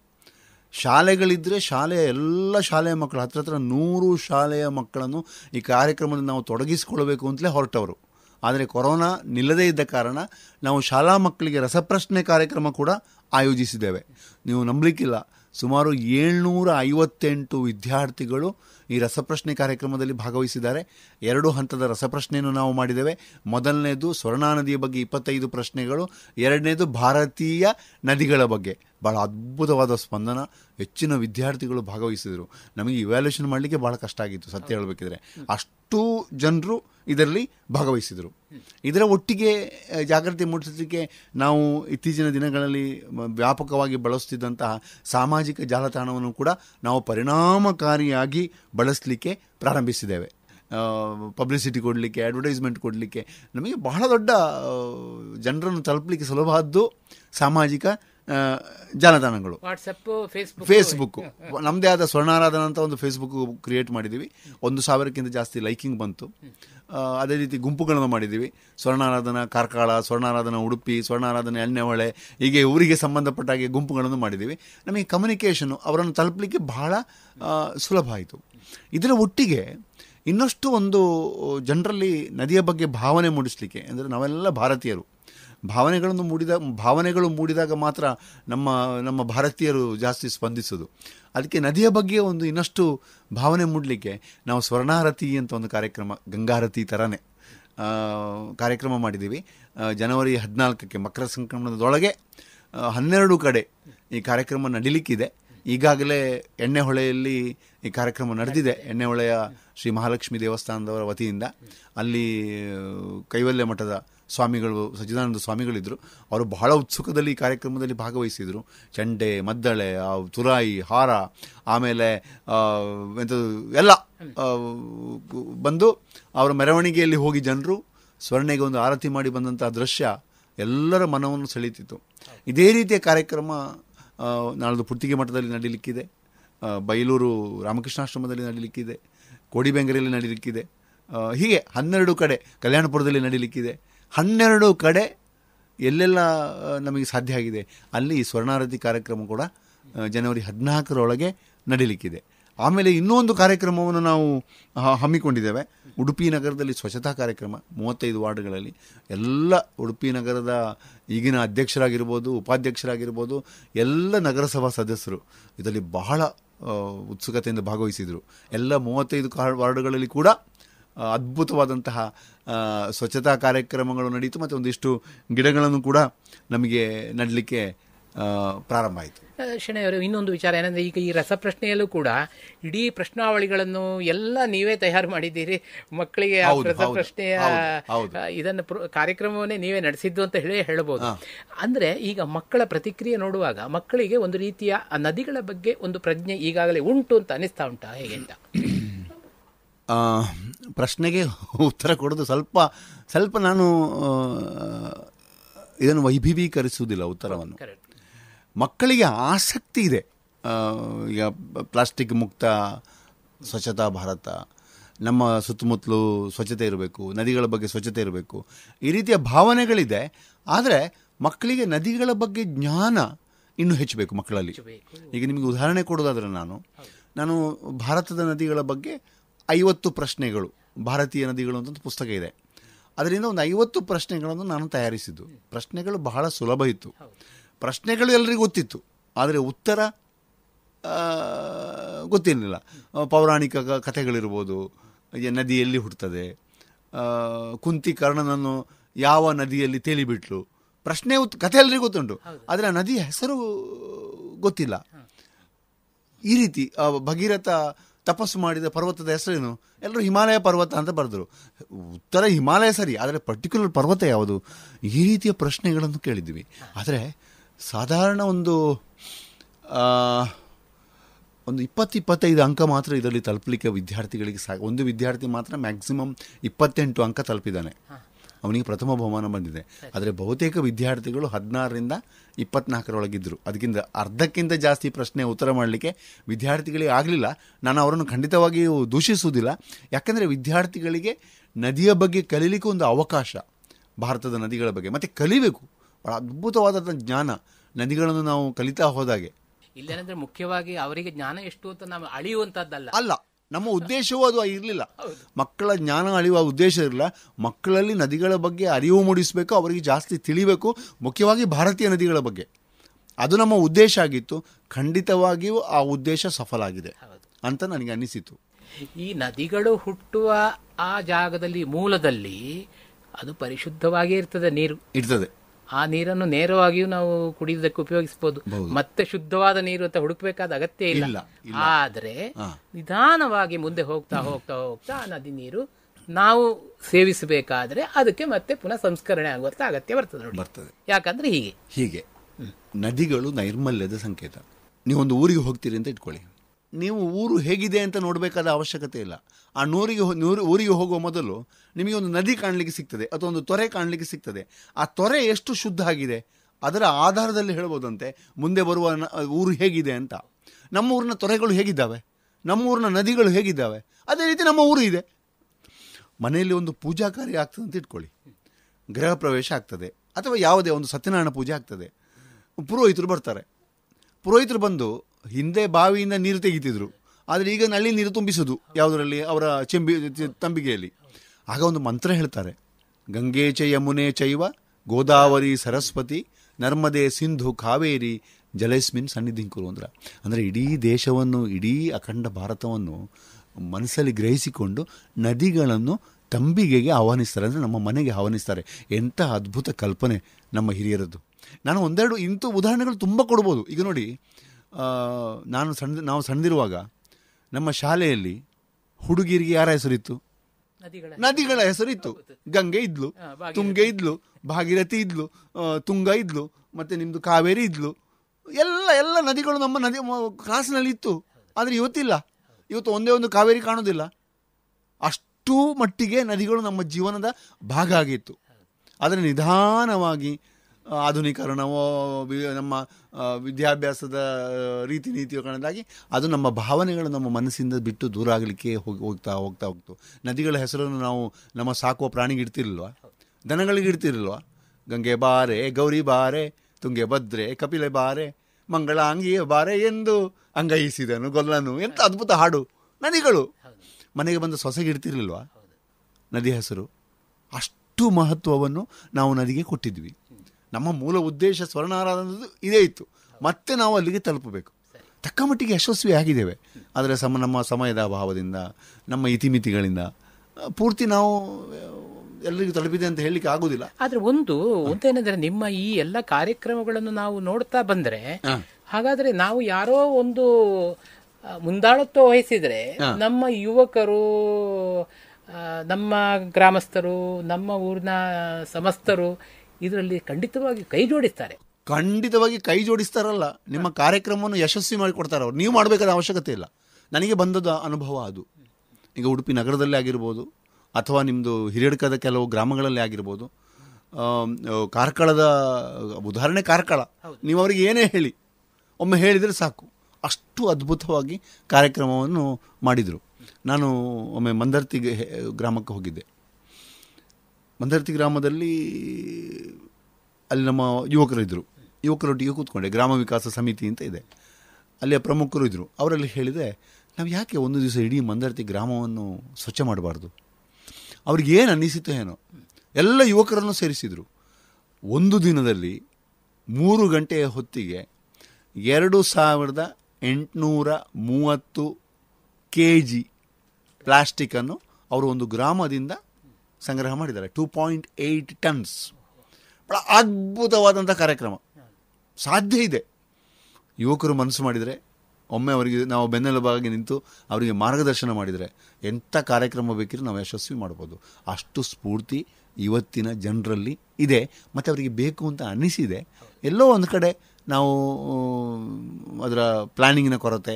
ಶಾಲೆಗಳಿದ್ದರೆ ಶಾಲೆಯ ಎಲ್ಲ ಶಾಲೆಯ ಮಕ್ಕಳು ಹತ್ರ ಹತ್ರ ನೂರು ಶಾಲೆಯ ಮಕ್ಕಳನ್ನು ಈ ಕಾರ್ಯಕ್ರಮದಲ್ಲಿ ನಾವು ತೊಡಗಿಸಿಕೊಳ್ಬೇಕು ಅಂತಲೇ ಹೊರಟವರು ಆದರೆ ಕೊರೋನಾ ನಿಲ್ಲದೇ ಇದ್ದ ಕಾರಣ ನಾವು ಶಾಲಾ ಮಕ್ಕಳಿಗೆ ರಸಪ್ರಶ್ನೆ ಕಾರ್ಯಕ್ರಮ ಕೂಡ ಆಯೋಜಿಸಿದ್ದೇವೆ ನೀವು ನಂಬಲಿಕ್ಕಿಲ್ಲ ಸುಮಾರು ಏಳ್ನೂರ ಐವತ್ತೆಂಟು ವಿದ್ಯಾರ್ಥಿಗಳು ಈ ರಸಪ್ರಶ್ನೆ ಕಾರ್ಯಕ್ರಮದಲ್ಲಿ ಭಾಗವಹಿಸಿದ್ದಾರೆ ಎರಡು ಹಂತದ ರಸಪ್ರಶ್ನೆಯನ್ನು ನಾವು ಮಾಡಿದ್ದೇವೆ ಮೊದಲನೇದು ಸ್ವರ್ಣಾ ನದಿಯ ಬಗ್ಗೆ ಇಪ್ಪತ್ತೈದು ಪ್ರಶ್ನೆಗಳು ಎರಡನೇದು ಭಾರತೀಯ ನದಿಗಳ ಬಗ್ಗೆ ಭಾಳ ಅದ್ಭುತವಾದ ಸ್ಪಂದನ ಹೆಚ್ಚಿನ ವಿದ್ಯಾರ್ಥಿಗಳು ಭಾಗವಹಿಸಿದರು ನಮಗೆ ಇವ್ಯಾಲ್ಯೂಷನ್ ಮಾಡಲಿಕ್ಕೆ ಭಾಳ ಕಷ್ಟ ಆಗಿತ್ತು ಸತ್ಯ ಹೇಳಬೇಕಿದ್ರೆ ಅಷ್ಟು ಜನರು ಇದರಲ್ಲಿ ಭಾಗವಹಿಸಿದರು ಇದರ ಒಟ್ಟಿಗೆ ಜಾಗೃತಿ ಮೂಡಿಸೋದಕ್ಕೆ ನಾವು ಇತ್ತೀಚಿನ ದಿನಗಳಲ್ಲಿ ವ್ಯಾಪಕವಾಗಿ ಬಳಸ್ತಿದ್ದಂತಹ ಸಾಮಾಜಿಕ ಜಾಲತಾಣವನ್ನು ಕೂಡ ನಾವು ಪರಿಣಾಮಕಾರಿಯಾಗಿ ಬಳಸಲಿಕ್ಕೆ ಪ್ರಾರಂಭಿಸಿದ್ದೇವೆ ಪಬ್ಲಿಸಿಟಿ ಕೊಡಲಿಕ್ಕೆ ಅಡ್ವರ್ಟೈಸ್ಮೆಂಟ್ ಕೊಡಲಿಕ್ಕೆ ನಮಗೆ ಬಹಳ ದೊಡ್ಡ ಜನರನ್ನು ತಲುಪಲಿಕ್ಕೆ ಸುಲಭದ್ದು ಸಾಮಾಜಿಕ ಜಾಲತಾಣಗಳು ವಾಟ್ಸಪ್ ಫೇಸ್ಬುಕ್ ಫೇಸ್ಬುಕ್ ನಮ್ಮದೇ ಆದ ಸ್ವರ್ಣಾರಾಧನ ಅಂತ ಒಂದು ಫೇಸ್ಬುಕ್ ಕ್ರಿಯೇಟ್ ಮಾಡಿದ್ದೀವಿ ಒಂದು ಸಾವಿರಕ್ಕಿಂತ ಜಾಸ್ತಿ ಲೈಕಿಂಗ್ ಬಂತು ಅದೇ ರೀತಿ ಗುಂಪುಗಳನ್ನು ಮಾಡಿದ್ದೀವಿ ಸ್ವರ್ಣಾರಾಧನ ಕಾರ್ಕಾಳ ಸ್ವರ್ಣಾರಾಧನ ಉಡುಪಿ ಸ್ವರ್ಣಾರಾಧನೆ ಹೊಳೆ ಹೀಗೆ ಊರಿಗೆ ಸಂಬಂಧಪಟ್ಟ ಹಾಗೆ ಗುಂಪುಗಳನ್ನು ಮಾಡಿದ್ದೀವಿ ನಮಗೆ ಕಮ್ಯುನಿಕೇಷನು ಅವರನ್ನು ತಲುಪಲಿಕ್ಕೆ ಬಹಳ ಸುಲಭ ಆಯಿತು ಇದರ ಒಟ್ಟಿಗೆ ಇನ್ನಷ್ಟು ಒಂದು ಜನರಲ್ಲಿ ನದಿಯ ಬಗ್ಗೆ ಭಾವನೆ ಮೂಡಿಸಲಿಕ್ಕೆ ಅಂದರೆ ನಾವೆಲ್ಲ ಭಾರತೀಯರು ಭಾವನೆಗಳನ್ನು ಮೂಡಿದ ಭಾವನೆಗಳು ಮೂಡಿದಾಗ ಮಾತ್ರ ನಮ್ಮ ನಮ್ಮ ಭಾರತೀಯರು ಜಾಸ್ತಿ ಸ್ಪಂದಿಸೋದು ಅದಕ್ಕೆ ನದಿಯ ಬಗ್ಗೆ ಒಂದು ಇನ್ನಷ್ಟು ಭಾವನೆ ಮೂಡಲಿಕ್ಕೆ ನಾವು ಸ್ವರ್ಣಾರತಿ ಅಂತ ಒಂದು ಕಾರ್ಯಕ್ರಮ ಗಂಗಾರತಿ ಥರನೇ ಕಾರ್ಯಕ್ರಮ ಮಾಡಿದ್ದೀವಿ ಜನವರಿ ಹದಿನಾಲ್ಕಕ್ಕೆ ಮಕರ ಸಂಕ್ರಮಣದೊಳಗೆ ಹನ್ನೆರಡು ಕಡೆ ಈ ಕಾರ್ಯಕ್ರಮ ನಡೀಲಿಕ್ಕಿದೆ ಈಗಾಗಲೇ ಎಣ್ಣೆಹೊಳೆಯಲ್ಲಿ ಈ ಕಾರ್ಯಕ್ರಮ ನಡೆದಿದೆ ಎಣ್ಣೆಹೊಳೆಯ ಶ್ರೀ ಮಹಾಲಕ್ಷ್ಮಿ ದೇವಸ್ಥಾನದವರ ವತಿಯಿಂದ ಅಲ್ಲಿ ಕೈವಲ್ಯ ಮಠದ ಸ್ವಾಮಿಗಳು ಸಚ್ಚಿದಾನಂದ ಸ್ವಾಮಿಗಳಿದ್ದರು ಅವರು ಬಹಳ ಉತ್ಸುಕದಲ್ಲಿ ಈ ಕಾರ್ಯಕ್ರಮದಲ್ಲಿ ಭಾಗವಹಿಸಿದರು ಚಂಡೆ ಮದ್ದಳೆ ತುರಾಯಿ ಹಾರ ಆಮೇಲೆ ಎಂಥದ್ದು ಎಲ್ಲ ಬಂದು ಅವರ ಮೆರವಣಿಗೆಯಲ್ಲಿ ಹೋಗಿ ಜನರು ಸ್ವರ್ಣೆಗೆ ಒಂದು ಆರತಿ ಮಾಡಿ ಬಂದಂಥ ದೃಶ್ಯ ಎಲ್ಲರ ಮನವನ್ನು ಸೆಳೀತಿತ್ತು ಇದೇ ರೀತಿಯ ಕಾರ್ಯಕ್ರಮ ನಾಳ್ದು ಪುತ್ತಿಗೆ ಮಠದಲ್ಲಿ ನಡೀಲಿಕ್ಕಿದೆ ಬೈಲೂರು ರಾಮಕೃಷ್ಣಾಶ್ರಮದಲ್ಲಿ ನಡೀಲಿಕ್ಕಿದೆ ಕೋಡಿಬೆಂಗರೆಯಲ್ಲಿ ನಡೀಲಿಕ್ಕಿದೆ ಹೀಗೆ ಹನ್ನೆರಡು ಕಡೆ ಕಲ್ಯಾಣಪುರದಲ್ಲಿ ನಡೀಲಿಕ್ಕಿದೆ ಹನ್ನೆರಡು ಕಡೆ ಎಲ್ಲೆಲ್ಲ ನಮಗೆ ಸಾಧ್ಯ ಆಗಿದೆ ಅಲ್ಲಿ ಈ ಸ್ವರ್ಣಾರತಿ ಕಾರ್ಯಕ್ರಮ ಕೂಡ ಜನವರಿ ಹದಿನಾಲ್ಕರೊಳಗೆ ನಡೀಲಿಕ್ಕಿದೆ ಆಮೇಲೆ ಇನ್ನೊಂದು ಕಾರ್ಯಕ್ರಮವನ್ನು ನಾವು ಹಮ್ಮಿಕೊಂಡಿದ್ದೇವೆ ಉಡುಪಿ ನಗರದಲ್ಲಿ ಸ್ವಚ್ಛತಾ ಕಾರ್ಯಕ್ರಮ ಮೂವತ್ತೈದು ವಾರ್ಡ್ಗಳಲ್ಲಿ ಎಲ್ಲ ಉಡುಪಿ ನಗರದ ಈಗಿನ ಅಧ್ಯಕ್ಷರಾಗಿರ್ಬೋದು ಉಪಾಧ್ಯಕ್ಷರಾಗಿರ್ಬೋದು ಎಲ್ಲ ನಗರಸಭಾ ಸದಸ್ಯರು ಇದರಲ್ಲಿ ಬಹಳ ಉತ್ಸುಕತೆಯಿಂದ ಭಾಗವಹಿಸಿದರು ಎಲ್ಲ ಮೂವತ್ತೈದು ವಾರ್ಡ್ಗಳಲ್ಲಿ ಕೂಡ ಅದ್ಭುತವಾದಂತಹ ಸ್ವಚ್ಛತಾ ಕಾರ್ಯಕ್ರಮಗಳು ನಡೀತು ಮತ್ತು ಒಂದಿಷ್ಟು ಗಿಡಗಳನ್ನು ಕೂಡ ನಮಗೆ ನಡಲಿಕ್ಕೆ ಪ್ರಾರಂಭ ಆಯಿತು ಶಣೆಯವರು ಇನ್ನೊಂದು ವಿಚಾರ ಏನಂದರೆ ಈಗ ಈ ರಸಪ್ರಶ್ನೆಯಲ್ಲೂ ಕೂಡ ಇಡೀ ಪ್ರಶ್ನಾವಳಿಗಳನ್ನು ಎಲ್ಲ ನೀವೇ ತಯಾರು ಮಾಡಿದ್ದೀರಿ ಮಕ್ಕಳಿಗೆ ರಸಪ್ರಶ್ನೆಯ ಇದನ್ನು ಕಾರ್ಯಕ್ರಮವನ್ನೇ ನೀವೇ ನಡೆಸಿದ್ದು ಅಂತ ಹೇಳಿ ಹೇಳಬಹುದು ಅಂದರೆ ಈಗ ಮಕ್ಕಳ ಪ್ರತಿಕ್ರಿಯೆ ನೋಡುವಾಗ ಮಕ್ಕಳಿಗೆ ಒಂದು ರೀತಿಯ ನದಿಗಳ ಬಗ್ಗೆ ಒಂದು ಪ್ರಜ್ಞೆ ಈಗಾಗಲೇ ಉಂಟು ಅಂತ ಅನಿಸ್ತಾ ಉಂಟಾ ಹೇಗೆ ಪ್ರಶ್ನೆಗೆ ಉತ್ತರ ಕೊಡೋದು ಸ್ವಲ್ಪ ಸ್ವಲ್ಪ ನಾನು ಇದನ್ನು ವೈಭವೀಕರಿಸುವುದಿಲ್ಲ ಉತ್ತರವನ್ನು ಮಕ್ಕಳಿಗೆ ಆಸಕ್ತಿ ಇದೆ ಈಗ ಪ್ಲಾಸ್ಟಿಕ್ ಮುಕ್ತ ಸ್ವಚ್ಛತಾ ಭಾರತ ನಮ್ಮ ಸುತ್ತಮುತ್ತಲು ಸ್ವಚ್ಛತೆ ಇರಬೇಕು ನದಿಗಳ ಬಗ್ಗೆ ಸ್ವಚ್ಛತೆ ಇರಬೇಕು ಈ ರೀತಿಯ ಭಾವನೆಗಳಿದೆ ಆದರೆ ಮಕ್ಕಳಿಗೆ ನದಿಗಳ ಬಗ್ಗೆ ಜ್ಞಾನ ಇನ್ನೂ ಹೆಚ್ಚಬೇಕು ಮಕ್ಕಳಲ್ಲಿ ಈಗ ನಿಮಗೆ ಉದಾಹರಣೆ ಕೊಡೋದಾದರೆ ನಾನು ನಾನು ಭಾರತದ ನದಿಗಳ ಬಗ್ಗೆ ಐವತ್ತು ಪ್ರಶ್ನೆಗಳು ಭಾರತೀಯ ನದಿಗಳು ಅಂತ ಒಂದು ಪುಸ್ತಕ ಇದೆ ಅದರಿಂದ ಒಂದು ಐವತ್ತು ಪ್ರಶ್ನೆಗಳನ್ನು ನಾನು ತಯಾರಿಸಿದ್ದು ಪ್ರಶ್ನೆಗಳು ಬಹಳ ಸುಲಭ ಇತ್ತು ಪ್ರಶ್ನೆಗಳು ಎಲ್ಲರಿಗೂ ಗೊತ್ತಿತ್ತು ಆದರೆ ಉತ್ತರ ಗೊತ್ತಿರಲಿಲ್ಲ ಪೌರಾಣಿಕ ಕಥೆಗಳಿರ್ಬೋದು ನದಿ ಎಲ್ಲಿ ಹುಡ್ತದೆ ಕುಂತಿ ಕರ್ಣನನ್ನು ಯಾವ ನದಿಯಲ್ಲಿ ತೇಲಿಬಿಟ್ಲು ಪ್ರಶ್ನೆ ಉತ್ ಕಥೆ ಎಲ್ಲರಿಗೂ ಗೊತ್ತುಂಟು ಆದರೆ ಆ ನದಿಯ ಹೆಸರು ಗೊತ್ತಿಲ್ಲ ಈ ರೀತಿ ಭಗೀರಥ ತಪಸ್ಸು ಮಾಡಿದ ಪರ್ವತದ ಹೆಸರೇನು ಎಲ್ಲರೂ ಹಿಮಾಲಯ ಪರ್ವತ ಅಂತ ಬರೆದರು ಉತ್ತರ ಹಿಮಾಲಯ ಸರಿ ಆದರೆ ಪರ್ಟಿಕ್ಯುಲರ್ ಪರ್ವತ ಯಾವುದು ಈ ರೀತಿಯ ಪ್ರಶ್ನೆಗಳನ್ನು ಕೇಳಿದ್ವಿ ಆದರೆ ಸಾಧಾರಣ ಒಂದು ಒಂದು ಇಪ್ಪತ್ತು ಇಪ್ಪತ್ತೈದು ಅಂಕ ಮಾತ್ರ ಇದರಲ್ಲಿ ತಲುಪಲಿಕ್ಕೆ ವಿದ್ಯಾರ್ಥಿಗಳಿಗೆ ಸಾ ಒಂದು ವಿದ್ಯಾರ್ಥಿ ಮಾತ್ರ ಮ್ಯಾಕ್ಸಿಮಮ್ ಇಪ್ಪತ್ತೆಂಟು ಅಂಕ ತಲುಪಿದ್ದಾನೆ ಅವನಿಗೆ ಪ್ರಥಮ ಬಹುಮಾನ ಬಂದಿದೆ ಆದರೆ ಬಹುತೇಕ ವಿದ್ಯಾರ್ಥಿಗಳು ಹದಿನಾರರಿಂದ ಇಪ್ಪತ್ನಾಲ್ಕರೊಳಗಿದ್ದರು ಅದಕ್ಕಿಂತ ಅರ್ಧಕ್ಕಿಂತ ಜಾಸ್ತಿ ಪ್ರಶ್ನೆ ಉತ್ತರ ಮಾಡಲಿಕ್ಕೆ ವಿದ್ಯಾರ್ಥಿಗಳಿಗೆ ಆಗಲಿಲ್ಲ ನಾನು ಅವರನ್ನು ಖಂಡಿತವಾಗಿಯೂ ದೂಷಿಸುವುದಿಲ್ಲ ಯಾಕಂದರೆ ವಿದ್ಯಾರ್ಥಿಗಳಿಗೆ ನದಿಯ ಬಗ್ಗೆ ಕಲೀಲಿಕ್ಕೆ ಒಂದು ಅವಕಾಶ ಭಾರತದ ನದಿಗಳ ಬಗ್ಗೆ ಮತ್ತು ಕಲಿಬೇಕು ಭಾಳ ಅದ್ಭುತವಾದಂಥ ಜ್ಞಾನ ನದಿಗಳನ್ನು ನಾವು ಕಲಿತಾ ಹೋದಾಗೆ ಇಲ್ಲೇನಂದ್ರೆ ಮುಖ್ಯವಾಗಿ ಅವರಿಗೆ ಜ್ಞಾನ ಎಷ್ಟು ಅಂತ ನಾವು ಅಳಿಯುವಂಥದ್ದಲ್ಲ ಅಲ್ಲ ನಮ್ಮ ಉದ್ದೇಶವೂ ಅದು ಇರಲಿಲ್ಲ ಮಕ್ಕಳ ಜ್ಞಾನ ಅಳಿಯುವ ಉದ್ದೇಶ ಇರಲಿಲ್ಲ ಮಕ್ಕಳಲ್ಲಿ ನದಿಗಳ ಬಗ್ಗೆ ಅರಿವು ಮೂಡಿಸಬೇಕು ಅವರಿಗೆ ಜಾಸ್ತಿ ತಿಳಿಬೇಕು ಮುಖ್ಯವಾಗಿ ಭಾರತೀಯ ನದಿಗಳ ಬಗ್ಗೆ ಅದು ನಮ್ಮ ಉದ್ದೇಶ ಆಗಿತ್ತು ಖಂಡಿತವಾಗಿಯೂ ಆ ಉದ್ದೇಶ ಸಫಲ ಆಗಿದೆ ಅಂತ ನನಗೆ ಅನ್ನಿಸಿತು ಈ ನದಿಗಳು ಹುಟ್ಟುವ ಆ ಜಾಗದಲ್ಲಿ ಮೂಲದಲ್ಲಿ ಅದು ಪರಿಶುದ್ಧವಾಗಿ ಇರ್ತದೆ ನೀರು ಇರ್ತದೆ ಆ ನೀರನ್ನು ನೇರವಾಗಿಯೂ ನಾವು ಕುಡಿಯುವುದಕ್ಕೆ ಉಪಯೋಗಿಸಬಹುದು ಮತ್ತೆ ಶುದ್ಧವಾದ ನೀರು ಅಂತ ಹುಡುಕಬೇಕಾದ ಅಗತ್ಯ ಇಲ್ಲ ಆದ್ರೆ ನಿಧಾನವಾಗಿ ಮುಂದೆ ಹೋಗ್ತಾ ಹೋಗ್ತಾ ಹೋಗ್ತಾ ಆ ನದಿ ನೀರು ನಾವು ಸೇವಿಸಬೇಕಾದ್ರೆ ಅದಕ್ಕೆ ಮತ್ತೆ ಪುನಃ ಸಂಸ್ಕರಣೆ ಆಗುವಂತ ಅಗತ್ಯ ಬರ್ತದೆ ಬರ್ತದೆ ಯಾಕಂದ್ರೆ ಹೀಗೆ ಹೀಗೆ ನದಿಗಳು ನೈರ್ಮಲ್ಯದ ಸಂಕೇತ ನೀವೊಂದು ಊರಿಗೆ ಹೋಗ್ತೀರಿ ಅಂತ ಇಟ್ಕೊಳ್ಳಿ ನೀವು ಊರು ಹೇಗಿದೆ ಅಂತ ನೋಡಬೇಕಾದ ಅವಶ್ಯಕತೆ ಇಲ್ಲ ಆ ನೂರಿಗೆ ಊರಿಗೆ ಹೋಗುವ ಮೊದಲು ನಿಮಗೆ ಒಂದು ನದಿ ಕಾಣಲಿಕ್ಕೆ ಸಿಗ್ತದೆ ಅಥವಾ ಒಂದು ತೊರೆ ಕಾಣಲಿಕ್ಕೆ ಸಿಗ್ತದೆ ಆ ತೊರೆ ಎಷ್ಟು ಶುದ್ಧ ಆಗಿದೆ ಅದರ ಆಧಾರದಲ್ಲಿ ಹೇಳ್ಬೋದಂತೆ ಮುಂದೆ ಬರುವ ಊರು ಹೇಗಿದೆ ಅಂತ ನಮ್ಮ ಊರಿನ ತೊರೆಗಳು ಹೇಗಿದ್ದಾವೆ ನಮ್ಮ ಊರಿನ ನದಿಗಳು ಹೇಗಿದ್ದಾವೆ ಅದೇ ರೀತಿ ನಮ್ಮ ಊರು ಇದೆ ಮನೆಯಲ್ಲಿ ಒಂದು ಪೂಜಾ ಕಾರ್ಯ ಆಗ್ತದೆ ಅಂತ ಇಟ್ಕೊಳ್ಳಿ ಗೃಹ ಪ್ರವೇಶ ಆಗ್ತದೆ ಅಥವಾ ಯಾವುದೇ ಒಂದು ಸತ್ಯನಾರಾಯಣ ಪೂಜೆ ಆಗ್ತದೆ ಪುರೋಹಿತರು ಬರ್ತಾರೆ ಪುರೋಹಿತರು ಬಂದು ಹಿಂದೆ ಬಾವಿಯಿಂದ ನೀರು ತೆಗಿತಿದ್ರು ಆದರೆ ಈಗ ನಳ್ಳಿ ನೀರು ತುಂಬಿಸೋದು ಯಾವುದರಲ್ಲಿ ಅವರ ಚೆಂಬಿ ತಂಬಿಗೆಯಲ್ಲಿ ಆಗ ಒಂದು ಮಂತ್ರ ಹೇಳ್ತಾರೆ ಗಂಗೆ ಚ ಯಮುನೆ ಚೈವ ಗೋದಾವರಿ ಸರಸ್ವತಿ ನರ್ಮದೆ ಸಿಂಧು ಕಾವೇರಿ ಜಲೈಸ್ಮಿನ್ ಸನ್ನಿಧಿಂಕುರು ಅಂದ್ರೆ ಅಂದರೆ ಇಡೀ ದೇಶವನ್ನು ಇಡೀ ಅಖಂಡ ಭಾರತವನ್ನು ಮನಸ್ಸಲ್ಲಿ ಗ್ರಹಿಸಿಕೊಂಡು ನದಿಗಳನ್ನು ತಂಬಿಗೆಗೆ ಆಹ್ವಾನಿಸ್ತಾರೆ ಅಂದರೆ ನಮ್ಮ ಮನೆಗೆ ಆಹ್ವಾನಿಸ್ತಾರೆ ಎಂಥ ಅದ್ಭುತ ಕಲ್ಪನೆ ನಮ್ಮ ಹಿರಿಯರದ್ದು ನಾನು ಒಂದೆರಡು ಇಂಥ ಉದಾಹರಣೆಗಳು ತುಂಬ ಕೊಡ್ಬೋದು ಈಗ ನೋಡಿ ನಾನು ಸಣ್ಣ ನಾವು ಸಣ್ಣದಿರುವಾಗ ನಮ್ಮ ಶಾಲೆಯಲ್ಲಿ ಹುಡುಗಿರಿಗೆ ಯಾರ ಹೆಸರಿತ್ತು ನದಿಗಳ ಹೆಸರಿತ್ತು ಗಂಗೆ ಇದ್ಲು ತುಂಗೆ ಇದ್ಲು ಭಾಗಿರಥಿ ಇದ್ಲು ತುಂಗ ಇದ್ಲು ಮತ್ತೆ ನಿಮ್ದು ಕಾವೇರಿ ಇದ್ಲು ಎಲ್ಲ ಎಲ್ಲ ನದಿಗಳು ನಮ್ಮ ನದಿ ಕ್ಲಾಸ್ನಲ್ಲಿ ಇತ್ತು ಆದರೆ ಇವತ್ತಿಲ್ಲ ಇವತ್ತು ಒಂದೇ ಒಂದು ಕಾವೇರಿ ಕಾಣೋದಿಲ್ಲ ಅಷ್ಟು ಮಟ್ಟಿಗೆ ನದಿಗಳು ನಮ್ಮ ಜೀವನದ ಭಾಗ ಆಗಿತ್ತು ಆದರೆ ನಿಧಾನವಾಗಿ ಆಧುನೀಕರಣವೋ ನಮ್ಮ ವಿದ್ಯಾಭ್ಯಾಸದ ರೀತಿ ನೀತಿಯ ಕಾರಣದಾಗಿ ಅದು ನಮ್ಮ ಭಾವನೆಗಳು ನಮ್ಮ ಮನಸ್ಸಿಂದ ಬಿಟ್ಟು ದೂರ ಆಗಲಿಕ್ಕೆ ಹೋಗಿ ಹೋಗ್ತಾ ಹೋಗ್ತಾ ಹೋಗ್ತು ನದಿಗಳ ಹೆಸರನ್ನು ನಾವು ನಮ್ಮ ಸಾಕುವ ಪ್ರಾಣಿಗೆ ಇಡ್ತಿರಲ್ವ ದನಗಳಿಗೆ ಇಡ್ತಿರಲ್ವ ಗಂಗೆ ಬಾರೆ ಗೌರಿ ಬಾರೆ ತುಂಗೆ ಭದ್ರೆ ಕಪಿಲೆ ಬಾರೆ ಮಂಗಳ ಅಂಗಿಯ ಬಾರೆ ಎಂದು ಅಂಗೈಸಿದನು ಗೊಲ್ಲನು ಎಂತ ಅದ್ಭುತ ಹಾಡು ನದಿಗಳು ಮನೆಗೆ ಬಂದು ಸೊಸೆಗೆ ಇಡ್ತಿರಲಿಲ್ವ ನದಿ ಹೆಸರು ಅಷ್ಟು ಮಹತ್ವವನ್ನು ನಾವು ನದಿಗೆ ಕೊಟ್ಟಿದ್ವಿ ನಮ್ಮ ಮೂಲ ಉದ್ದೇಶ ಸ್ವರ್ಣಾರಾಧನದ್ದು ಇದೇ ಇತ್ತು ಮತ್ತೆ ನಾವು ಅಲ್ಲಿಗೆ ತಲುಪಬೇಕು ತಕ್ಕ ಮಟ್ಟಿಗೆ ಯಶಸ್ವಿ ಆಗಿದ್ದೇವೆ ಆದರೆ ಸಮ ನಮ್ಮ ಸಮಯದ ಅಭಾವದಿಂದ ನಮ್ಮ ಇತಿಮಿತಿಗಳಿಂದ ಪೂರ್ತಿ ನಾವು ಎಲ್ಲರಿಗೂ ತಲುಪಿದೆ ಅಂತ ಹೇಳಲಿಕ್ಕೆ ಆಗುದಿಲ್ಲ ಆದ್ರೆ ಒಂದು ಏನಂದ್ರೆ ನಿಮ್ಮ ಈ ಎಲ್ಲ ಕಾರ್ಯಕ್ರಮಗಳನ್ನು ನಾವು ನೋಡ್ತಾ ಬಂದ್ರೆ ಹಾಗಾದ್ರೆ ನಾವು ಯಾರೋ ಒಂದು ಮುಂದಾಳತ್ವ ವಹಿಸಿದ್ರೆ ನಮ್ಮ ಯುವಕರು ನಮ್ಮ ಗ್ರಾಮಸ್ಥರು ನಮ್ಮ ಊರಿನ ಸಮಸ್ತರು ಇದರಲ್ಲಿ ಖಂಡಿತವಾಗಿ ಕೈ ಜೋಡಿಸ್ತಾರೆ ಖಂಡಿತವಾಗಿ ಕೈ ಜೋಡಿಸ್ತಾರಲ್ಲ ನಿಮ್ಮ ಕಾರ್ಯಕ್ರಮವನ್ನು ಯಶಸ್ವಿ ಮಾಡಿ ಅವ್ರು ನೀವು ಮಾಡಬೇಕಾದ ಅವಶ್ಯಕತೆ ಇಲ್ಲ ನನಗೆ ಬಂದದ ಅನುಭವ ಅದು ಈಗ ಉಡುಪಿ ನಗರದಲ್ಲೇ ಆಗಿರ್ಬೋದು ಅಥವಾ ನಿಮ್ಮದು ಹಿರಿಯಡ್ಕದ ಕೆಲವು ಗ್ರಾಮಗಳಲ್ಲಿ ಆಗಿರ್ಬೋದು ಕಾರ್ಕಳದ ಉದಾಹರಣೆ ಕಾರ್ಕಳ ನೀವು ಅವರಿಗೆ ಏನೇ ಹೇಳಿ ಒಮ್ಮೆ ಹೇಳಿದರೆ ಸಾಕು ಅಷ್ಟು ಅದ್ಭುತವಾಗಿ ಕಾರ್ಯಕ್ರಮವನ್ನು ಮಾಡಿದರು ನಾನು ಒಮ್ಮೆ ಮಂದರ್ತಿ ಗ್ರಾಮಕ್ಕೆ ಹೋಗಿದ್ದೆ ಮಂದರ್ತಿ ಗ್ರಾಮದಲ್ಲಿ ಅಲ್ಲಿ ನಮ್ಮ ಇದ್ದರು ಯುವಕರೊಟ್ಟಿಗೆ ಕೂತ್ಕೊಂಡೆ ಗ್ರಾಮ ವಿಕಾಸ ಸಮಿತಿ ಅಂತ ಇದೆ ಅಲ್ಲಿಯ ಪ್ರಮುಖರು ಇದ್ದರು ಅವರಲ್ಲಿ ಹೇಳಿದೆ ನಾವು ಯಾಕೆ ಒಂದು ದಿವಸ ಇಡೀ ಮಂದರ್ತಿ ಗ್ರಾಮವನ್ನು ಸ್ವಚ್ಛ ಮಾಡಬಾರ್ದು ಅವ್ರಿಗೆ ಏನು ಅನ್ನಿಸಿತು ಏನೋ ಎಲ್ಲ ಯುವಕರನ್ನು ಸೇರಿಸಿದರು ಒಂದು ದಿನದಲ್ಲಿ ಮೂರು ಗಂಟೆಯ ಹೊತ್ತಿಗೆ ಎರಡು ಸಾವಿರದ ಎಂಟುನೂರ ಮೂವತ್ತು ಕೆ ಜಿ ಪ್ಲಾಸ್ಟಿಕನ್ನು ಅವರು ಒಂದು ಗ್ರಾಮದಿಂದ ಸಂಗ್ರಹ ಮಾಡಿದ್ದಾರೆ ಟೂ ಪಾಯಿಂಟ್ ಏಯ್ಟ್ ಟನ್ಸ್ ಬಹಳ ಅದ್ಭುತವಾದಂಥ ಕಾರ್ಯಕ್ರಮ ಸಾಧ್ಯ ಇದೆ ಯುವಕರು ಮನಸ್ಸು ಮಾಡಿದರೆ ಒಮ್ಮೆ ಅವರಿಗೆ ನಾವು ಬೆನ್ನೆಲುಬಾಗಿ ನಿಂತು ಅವರಿಗೆ ಮಾರ್ಗದರ್ಶನ ಮಾಡಿದರೆ ಎಂಥ ಕಾರ್ಯಕ್ರಮ ಬೇಕಿದ್ರೂ ನಾವು ಯಶಸ್ವಿ ಮಾಡ್ಬೋದು ಅಷ್ಟು ಸ್ಫೂರ್ತಿ ಇವತ್ತಿನ ಜನರಲ್ಲಿ ಇದೆ ಮತ್ತು ಅವರಿಗೆ ಬೇಕು ಅಂತ ಅನ್ನಿಸಿದೆ ಎಲ್ಲೋ ಒಂದು ಕಡೆ ನಾವು ಅದರ ಪ್ಲ್ಯಾನಿಂಗಿನ ಕೊರತೆ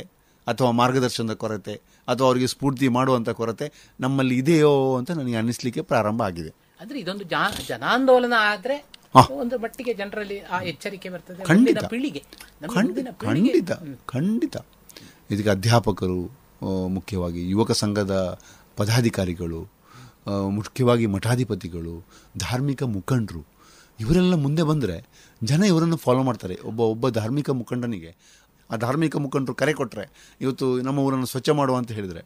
ಅಥವಾ ಮಾರ್ಗದರ್ಶನದ ಕೊರತೆ ಅಥವಾ ಅವರಿಗೆ ಸ್ಫೂರ್ತಿ ಮಾಡುವಂಥ ಕೊರತೆ ನಮ್ಮಲ್ಲಿ ಇದೆಯೋ ಅಂತ ನನಗೆ ಅನ್ನಿಸ್ಲಿಕ್ಕೆ ಪ್ರಾರಂಭ ಆಗಿದೆ ಅಂದ್ರೆ ಇದೊಂದು ಜನಾಂದೋಲನ ಆದರೆ ಒಂದು ಮಟ್ಟಿಗೆ ಜನರಲ್ಲಿ ಆ ಎಚ್ಚರಿಕೆ ಬರ್ತದೆ ಖಂಡಿತ ಪೀಳಿಗೆ ಖಂಡಿತ ಖಂಡಿತ ಇದಕ್ಕೆ ಅಧ್ಯಾಪಕರು ಮುಖ್ಯವಾಗಿ ಯುವಕ ಸಂಘದ ಪದಾಧಿಕಾರಿಗಳು ಮುಖ್ಯವಾಗಿ ಮಠಾಧಿಪತಿಗಳು ಧಾರ್ಮಿಕ ಮುಖಂಡರು ಇವರೆಲ್ಲ ಮುಂದೆ ಬಂದರೆ ಜನ ಇವರನ್ನು ಫಾಲೋ ಮಾಡ್ತಾರೆ ಒಬ್ಬ ಒಬ್ಬ ಧಾರ್ಮಿಕ ಮುಖಂಡನಿಗೆ ಆ ಧಾರ್ಮಿಕ ಮುಖಂಡರು ಕರೆ ಕೊಟ್ಟರೆ ಇವತ್ತು ನಮ್ಮ ಊರನ್ನು ಸ್ವಚ್ಛ ಮಾಡುವ ಅಂತ ಹೇಳಿದರೆ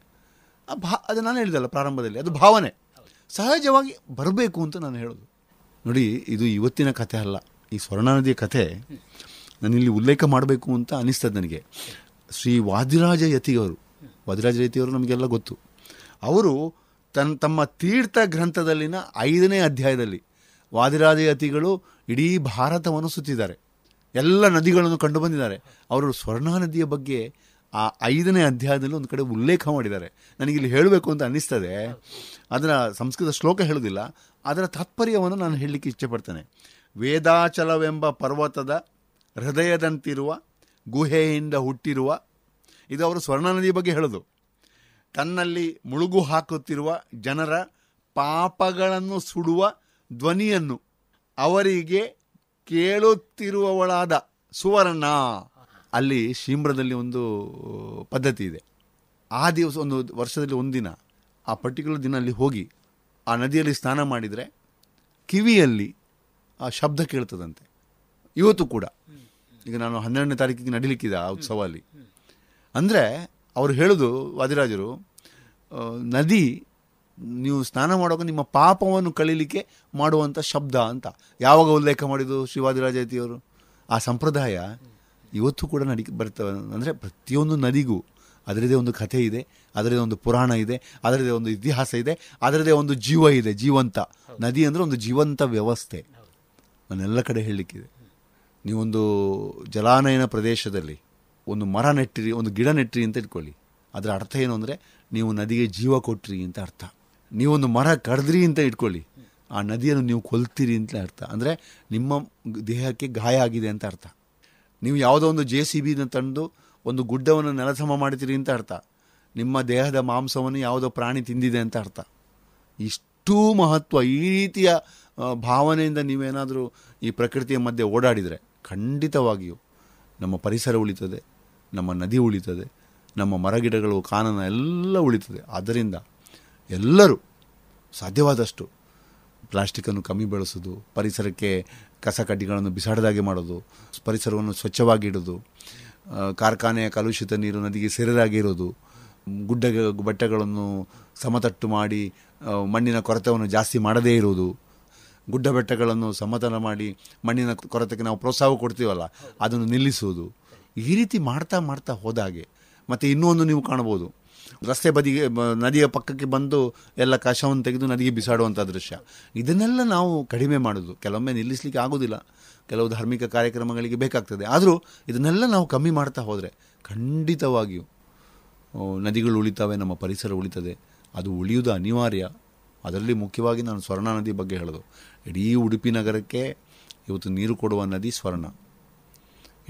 ಆ ಭಾ ಅದು ನಾನು ಹೇಳಿದಲ್ಲ ಪ್ರಾರಂಭದಲ್ಲಿ ಅದು ಭಾವನೆ ಸಹಜವಾಗಿ ಬರಬೇಕು ಅಂತ ನಾನು ಹೇಳೋದು ನೋಡಿ ಇದು ಇವತ್ತಿನ ಕಥೆ ಅಲ್ಲ ಈ ಸ್ವರ್ಣಾನದಿಯ ಕಥೆ ನಾನಿಲ್ಲಿ ಉಲ್ಲೇಖ ಮಾಡಬೇಕು ಅಂತ ಅನಿಸ್ತದೆ ನನಗೆ ಶ್ರೀ ವಾದಿರಾಜ ಯತಿಯವರು ವಾದಿರಾಜ ಯತಿಯವರು ನಮಗೆಲ್ಲ ಗೊತ್ತು ಅವರು ತನ್ನ ತಮ್ಮ ತೀರ್ಥ ಗ್ರಂಥದಲ್ಲಿನ ಐದನೇ ಅಧ್ಯಾಯದಲ್ಲಿ ವಾದಿರಾಜ ಯತಿಗಳು ಇಡೀ ಭಾರತವನ್ನು ಸುತ್ತಿದ್ದಾರೆ ಎಲ್ಲ ನದಿಗಳನ್ನು ಕಂಡು ಬಂದಿದ್ದಾರೆ ಅವರು ಸ್ವರ್ಣ ನದಿಯ ಬಗ್ಗೆ ಆ ಐದನೇ ಅಧ್ಯಾಯದಲ್ಲಿ ಒಂದು ಕಡೆ ಉಲ್ಲೇಖ ಮಾಡಿದ್ದಾರೆ ನನಗಿಲ್ಲಿ ಹೇಳಬೇಕು ಅಂತ ಅನ್ನಿಸ್ತದೆ ಅದರ ಸಂಸ್ಕೃತ ಶ್ಲೋಕ ಹೇಳುವುದಿಲ್ಲ ಅದರ ತಾತ್ಪರ್ಯವನ್ನು ನಾನು ಹೇಳಲಿಕ್ಕೆ ಇಚ್ಛೆಪಡ್ತೇನೆ ವೇದಾಚಲವೆಂಬ ಪರ್ವತದ ಹೃದಯದಂತಿರುವ ಗುಹೆಯಿಂದ ಹುಟ್ಟಿರುವ ಇದು ಅವರು ಸ್ವರ್ಣ ನದಿಯ ಬಗ್ಗೆ ಹೇಳೋದು ತನ್ನಲ್ಲಿ ಮುಳುಗು ಹಾಕುತ್ತಿರುವ ಜನರ ಪಾಪಗಳನ್ನು ಸುಡುವ ಧ್ವನಿಯನ್ನು ಅವರಿಗೆ ಕೇಳುತ್ತಿರುವವಳಾದ ಸುವರ್ಣ ಅಲ್ಲಿ ಶೀಮ್ರದಲ್ಲಿ ಒಂದು ಪದ್ಧತಿ ಇದೆ ಆ ದಿವಸ ಒಂದು ವರ್ಷದಲ್ಲಿ ಒಂದು ದಿನ ಆ ಪರ್ಟಿಕ್ಯುಲರ್ ದಿನ ಅಲ್ಲಿ ಹೋಗಿ ಆ ನದಿಯಲ್ಲಿ ಸ್ನಾನ ಮಾಡಿದರೆ ಕಿವಿಯಲ್ಲಿ ಆ ಶಬ್ದ ಕೇಳ್ತದಂತೆ ಇವತ್ತು ಕೂಡ ಈಗ ನಾನು ಹನ್ನೆರಡನೇ ತಾರೀಕಿಗೆ ನಡಿಲಿಕ್ಕಿದೆ ಆ ಉತ್ಸವ ಅಲ್ಲಿ ಅಂದರೆ ಅವರು ಹೇಳೋದು ವಾದಿರಾಜರು ನದಿ ನೀವು ಸ್ನಾನ ಮಾಡುವಾಗ ನಿಮ್ಮ ಪಾಪವನ್ನು ಕಳೀಲಿಕ್ಕೆ ಮಾಡುವಂಥ ಶಬ್ದ ಅಂತ ಯಾವಾಗ ಉಲ್ಲೇಖ ಮಾಡಿದ್ದು ಶಿವಾಜಿರಾಜಯತಿಯವರು ಆ ಸಂಪ್ರದಾಯ ಇವತ್ತು ಕೂಡ ನಡಿ ಬರ್ತವೆ ಅಂದರೆ ಪ್ರತಿಯೊಂದು ನದಿಗೂ ಅದರದೇ ಒಂದು ಕಥೆ ಇದೆ ಅದರದೇ ಒಂದು ಪುರಾಣ ಇದೆ ಅದರದೇ ಒಂದು ಇತಿಹಾಸ ಇದೆ ಅದರದೇ ಒಂದು ಜೀವ ಇದೆ ಜೀವಂತ ನದಿ ಅಂದರೆ ಒಂದು ಜೀವಂತ ವ್ಯವಸ್ಥೆ ನಾನೆಲ್ಲ ಕಡೆ ಹೇಳಲಿಕ್ಕಿದೆ ನೀವೊಂದು ಜಲಾನಯನ ಪ್ರದೇಶದಲ್ಲಿ ಒಂದು ಮರ ನೆಟ್ಟಿರಿ ಒಂದು ಗಿಡ ನೆಟ್ಟಿರಿ ಅಂತ ಇಟ್ಕೊಳ್ಳಿ ಅದರ ಅರ್ಥ ಏನು ಅಂದರೆ ನೀವು ನದಿಗೆ ಜೀವ ಕೊಟ್ಟ್ರಿ ಅಂತ ಅರ್ಥ ನೀವೊಂದು ಮರ ಕಡಿದ್ರಿ ಅಂತ ಇಟ್ಕೊಳ್ಳಿ ಆ ನದಿಯನ್ನು ನೀವು ಕೊಲ್ತೀರಿ ಅಂತ ಅರ್ಥ ಅಂದರೆ ನಿಮ್ಮ ದೇಹಕ್ಕೆ ಗಾಯ ಆಗಿದೆ ಅಂತ ಅರ್ಥ ನೀವು ಯಾವುದೋ ಒಂದು ಜೆ ಸಿ ಬಿನ ತಂದು ಒಂದು ಗುಡ್ಡವನ್ನು ನೆಲಸಮ ಮಾಡ್ತೀರಿ ಅಂತ ಅರ್ಥ ನಿಮ್ಮ ದೇಹದ ಮಾಂಸವನ್ನು ಯಾವುದೋ ಪ್ರಾಣಿ ತಿಂದಿದೆ ಅಂತ ಅರ್ಥ ಇಷ್ಟೂ ಮಹತ್ವ ಈ ರೀತಿಯ ಭಾವನೆಯಿಂದ ನೀವೇನಾದರೂ ಈ ಪ್ರಕೃತಿಯ ಮಧ್ಯೆ ಓಡಾಡಿದರೆ ಖಂಡಿತವಾಗಿಯೂ ನಮ್ಮ ಪರಿಸರ ಉಳಿತದೆ ನಮ್ಮ ನದಿ ಉಳಿತದೆ ನಮ್ಮ ಮರಗಿಡಗಳು ಕಾನನ ಎಲ್ಲ ಉಳಿತದೆ ಆದ್ದರಿಂದ ಎಲ್ಲರೂ ಸಾಧ್ಯವಾದಷ್ಟು ಪ್ಲಾಸ್ಟಿಕನ್ನು ಕಮ್ಮಿ ಬೆಳೆಸೋದು ಪರಿಸರಕ್ಕೆ ಕಸ ಕಡ್ಡಿಗಳನ್ನು ಬಿಸಾಡದಾಗೆ ಮಾಡೋದು ಪರಿಸರವನ್ನು ಸ್ವಚ್ಛವಾಗಿಡೋದು ಕಾರ್ಖಾನೆಯ ಕಲುಷಿತ ನೀರು ನದಿಗೆ ಸೇರದಾಗಿರೋದು ಗುಡ್ಡ ಬೆಟ್ಟಗಳನ್ನು ಸಮತಟ್ಟು ಮಾಡಿ ಮಣ್ಣಿನ ಕೊರತೆಯನ್ನು ಜಾಸ್ತಿ ಮಾಡದೇ ಇರುವುದು ಗುಡ್ಡ ಬೆಟ್ಟಗಳನ್ನು ಸಮತಲ ಮಾಡಿ ಮಣ್ಣಿನ ಕೊರತೆಗೆ ನಾವು ಪ್ರೋತ್ಸಾಹ ಕೊಡ್ತೀವಲ್ಲ ಅದನ್ನು ನಿಲ್ಲಿಸುವುದು ಈ ರೀತಿ ಮಾಡ್ತಾ ಮಾಡ್ತಾ ಹೋದಾಗೆ ಮತ್ತು ಇನ್ನೂ ಒಂದು ನೀವು ಕಾಣ್ಬೋದು ರಸ್ತೆ ಬದಿಗೆ ನದಿಯ ಪಕ್ಕಕ್ಕೆ ಬಂದು ಎಲ್ಲ ಕಷವನ್ನು ತೆಗೆದು ನದಿಗೆ ಬಿಸಾಡುವಂಥ ದೃಶ್ಯ ಇದನ್ನೆಲ್ಲ ನಾವು ಕಡಿಮೆ ಮಾಡೋದು ಕೆಲವೊಮ್ಮೆ ನಿಲ್ಲಿಸಲಿಕ್ಕೆ ಆಗೋದಿಲ್ಲ ಕೆಲವು ಧಾರ್ಮಿಕ ಕಾರ್ಯಕ್ರಮಗಳಿಗೆ ಬೇಕಾಗ್ತದೆ ಆದರೂ ಇದನ್ನೆಲ್ಲ ನಾವು ಕಮ್ಮಿ ಮಾಡ್ತಾ ಹೋದರೆ ಖಂಡಿತವಾಗಿಯೂ ನದಿಗಳು ಉಳಿತಾವೆ ನಮ್ಮ ಪರಿಸರ ಉಳಿತದೆ ಅದು ಉಳಿಯುವುದು ಅನಿವಾರ್ಯ ಅದರಲ್ಲಿ ಮುಖ್ಯವಾಗಿ ನಾನು ಸ್ವರ್ಣ ನದಿ ಬಗ್ಗೆ ಹೇಳೋದು ಇಡೀ ಉಡುಪಿ ನಗರಕ್ಕೆ ಇವತ್ತು ನೀರು ಕೊಡುವ ನದಿ ಸ್ವರ್ಣ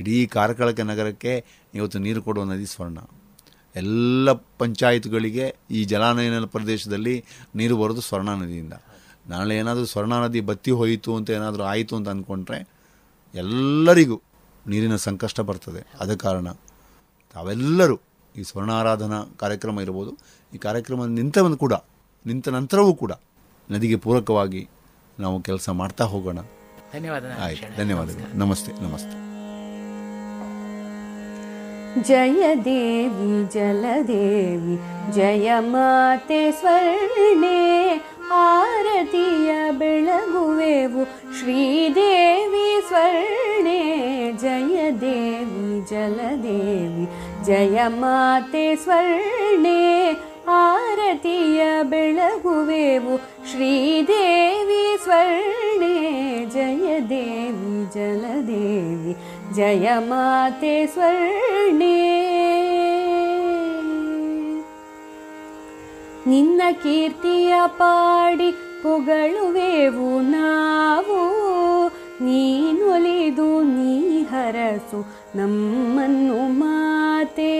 ಇಡೀ ಕಾರ್ಕಳಕ್ಕೆ ನಗರಕ್ಕೆ ಇವತ್ತು ನೀರು ಕೊಡುವ ನದಿ ಸ್ವರ್ಣ ಎಲ್ಲ ಪಂಚಾಯತ್ಗಳಿಗೆ ಈ ಜಲಾನಯನ ಪ್ರದೇಶದಲ್ಲಿ ನೀರು ಬರೋದು ಸ್ವರ್ಣ ನದಿಯಿಂದ ನಾಳೆ ಏನಾದರೂ ಸ್ವರ್ಣ ನದಿ ಬತ್ತಿ ಹೋಯಿತು ಅಂತ ಏನಾದರೂ ಆಯಿತು ಅಂತ ಅಂದ್ಕೊಂಡ್ರೆ ಎಲ್ಲರಿಗೂ ನೀರಿನ ಸಂಕಷ್ಟ ಬರ್ತದೆ ಅದ ಕಾರಣ ತಾವೆಲ್ಲರೂ ಈ ಸ್ವರ್ಣಾರಾಧನಾ ಕಾರ್ಯಕ್ರಮ ಇರ್ಬೋದು ಈ ಕಾರ್ಯಕ್ರಮ ನಿಂತವನ್ನು ಕೂಡ ನಿಂತ ನಂತರವೂ ಕೂಡ ನದಿಗೆ ಪೂರಕವಾಗಿ ನಾವು ಕೆಲಸ ಮಾಡ್ತಾ ಹೋಗೋಣ ಧನ್ಯವಾದ ಆಯ್ತು ಧನ್ಯವಾದಗಳು ನಮಸ್ತೆ ನಮಸ್ತೆ जय देवी जलदेवि जय माते स्वर्णे आरतीय बिलगुवे श्रीदेवी स्वर्णे जय देवी जलदेवि जय माते स्वर्णे आरतीय बिलगुवे श्रीदेवी स्वर्णे जय देवी जलदेवि ಜಯ ಮಾತೆ स्वर्णे ನಿನ್ನ ಕೀರ್ತಿಯ ಪಾಡಿ ಪೊಗಳುವೆವು ನಾವು ನೀನೊಲಿದು ನೀ ಹರಸು ನಮ್ಮನ್ನು ಮಾತೆ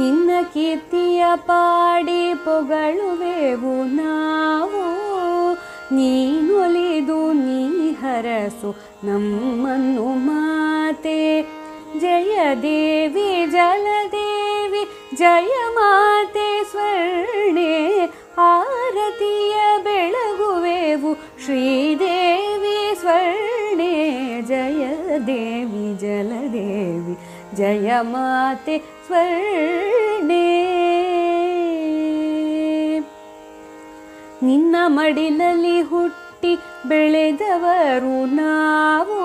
ನಿನ್ನ ಕೀರ್ತಿಯ ಪಾಡಿ ಪೊಗಳುವೆವು ನಾವು ನೀ ಅರಸು ನಮ್ಮನ್ನು ಮಾತೆ ಜಯ ದೇವಿ ಜಲದೇವಿ ಜಯ ಮಾತೆ ಸ್ವರ್ಣೆ ಆರತಿಯ ಬೆಳಗುವೆವು ಶ್ರೀದೇವಿ ಸ್ವರ್ಣೆ ಜಯ ದೇವಿ ಜಲದೇವಿ ಜಯ ಮಾತೆ ಸ್ವರ್ಣೆ ನಿನ್ನ ಮಡಿಲಲ್ಲಿ ಹುಟ್ಟಿ ಬೆಳೆದವರು ನಾವು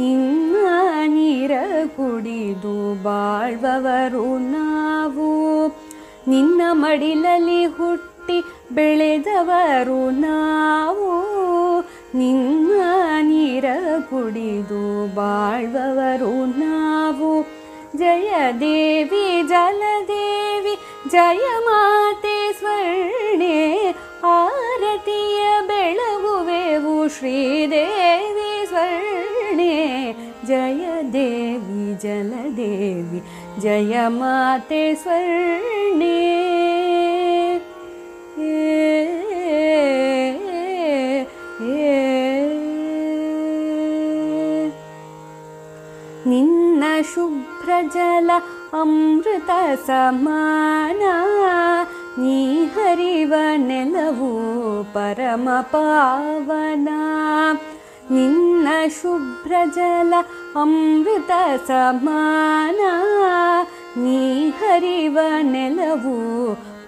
ನಿನ್ನ ನೀರ ಕುಡಿದು ಬಾಳ್ವವರು ನಾವು ನಿನ್ನ ಮಡಿಲಲ್ಲಿ ಹುಟ್ಟಿ ಬೆಳೆದವರು ನಾವು ನಿನ್ನ ನೀರ ಕುಡಿದು ಬಾಳ್ವವರು ನಾವು ಜಯ ದೇವಿ ಜಲದೇವಿ ಜಯ ಮಾತ श्रीदेवि स्वर्णे, जय देवी जलदेवि जयमाते स्वर्णि अमृत समाना, निहरिवने नवु परमपावना निशुभ्रजल अमृतसमान निहरिवने नवु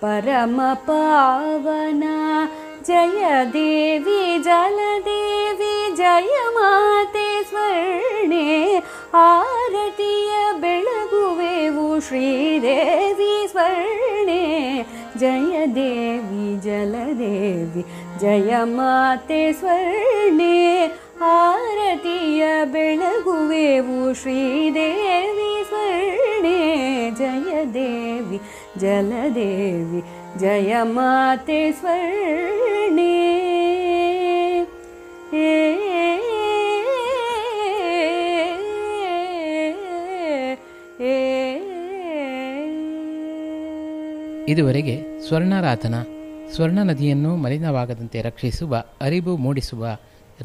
परमपावना जय देवी देवी जय माते स्वर्णे आरतीय बेळगुवे श्रीरे जय देवी जलदेवि जय माते स्वर्णे आरतीय बिलगुवे श्रीदेवि स्वर्णे जल जलदेवि जय माते स्वर्णे ಇದುವರೆಗೆ ಸ್ವರ್ಣರಾಧನ ಸ್ವರ್ಣ ನದಿಯನ್ನು ಮಲಿನವಾಗದಂತೆ ರಕ್ಷಿಸುವ ಅರಿವು ಮೂಡಿಸುವ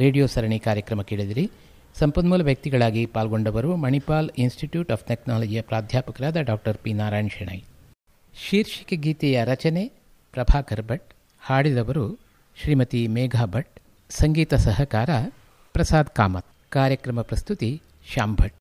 ರೇಡಿಯೋ ಸರಣಿ ಕಾರ್ಯಕ್ರಮ ಕೇಳಿದಿರಿ ಸಂಪನ್ಮೂಲ ವ್ಯಕ್ತಿಗಳಾಗಿ ಪಾಲ್ಗೊಂಡವರು ಮಣಿಪಾಲ್ ಇನ್ಸ್ಟಿಟ್ಯೂಟ್ ಆಫ್ ಟೆಕ್ನಾಲಜಿಯ ಪ್ರಾಧ್ಯಾಪಕರಾದ ಡಾಕ್ಟರ್ ಪಿ ನಾರಾಯಣ್ ಶೆಣೈ ಶೀರ್ಷಿಕೆ ಗೀತೆಯ ರಚನೆ ಪ್ರಭಾಕರ್ ಭಟ್ ಹಾಡಿದವರು ಶ್ರೀಮತಿ ಮೇಘಾ ಭಟ್ ಸಂಗೀತ ಸಹಕಾರ ಪ್ರಸಾದ್ ಕಾಮತ್ ಕಾರ್ಯಕ್ರಮ ಪ್ರಸ್ತುತಿ ಶ್ಯಾಮ್ ಭಟ್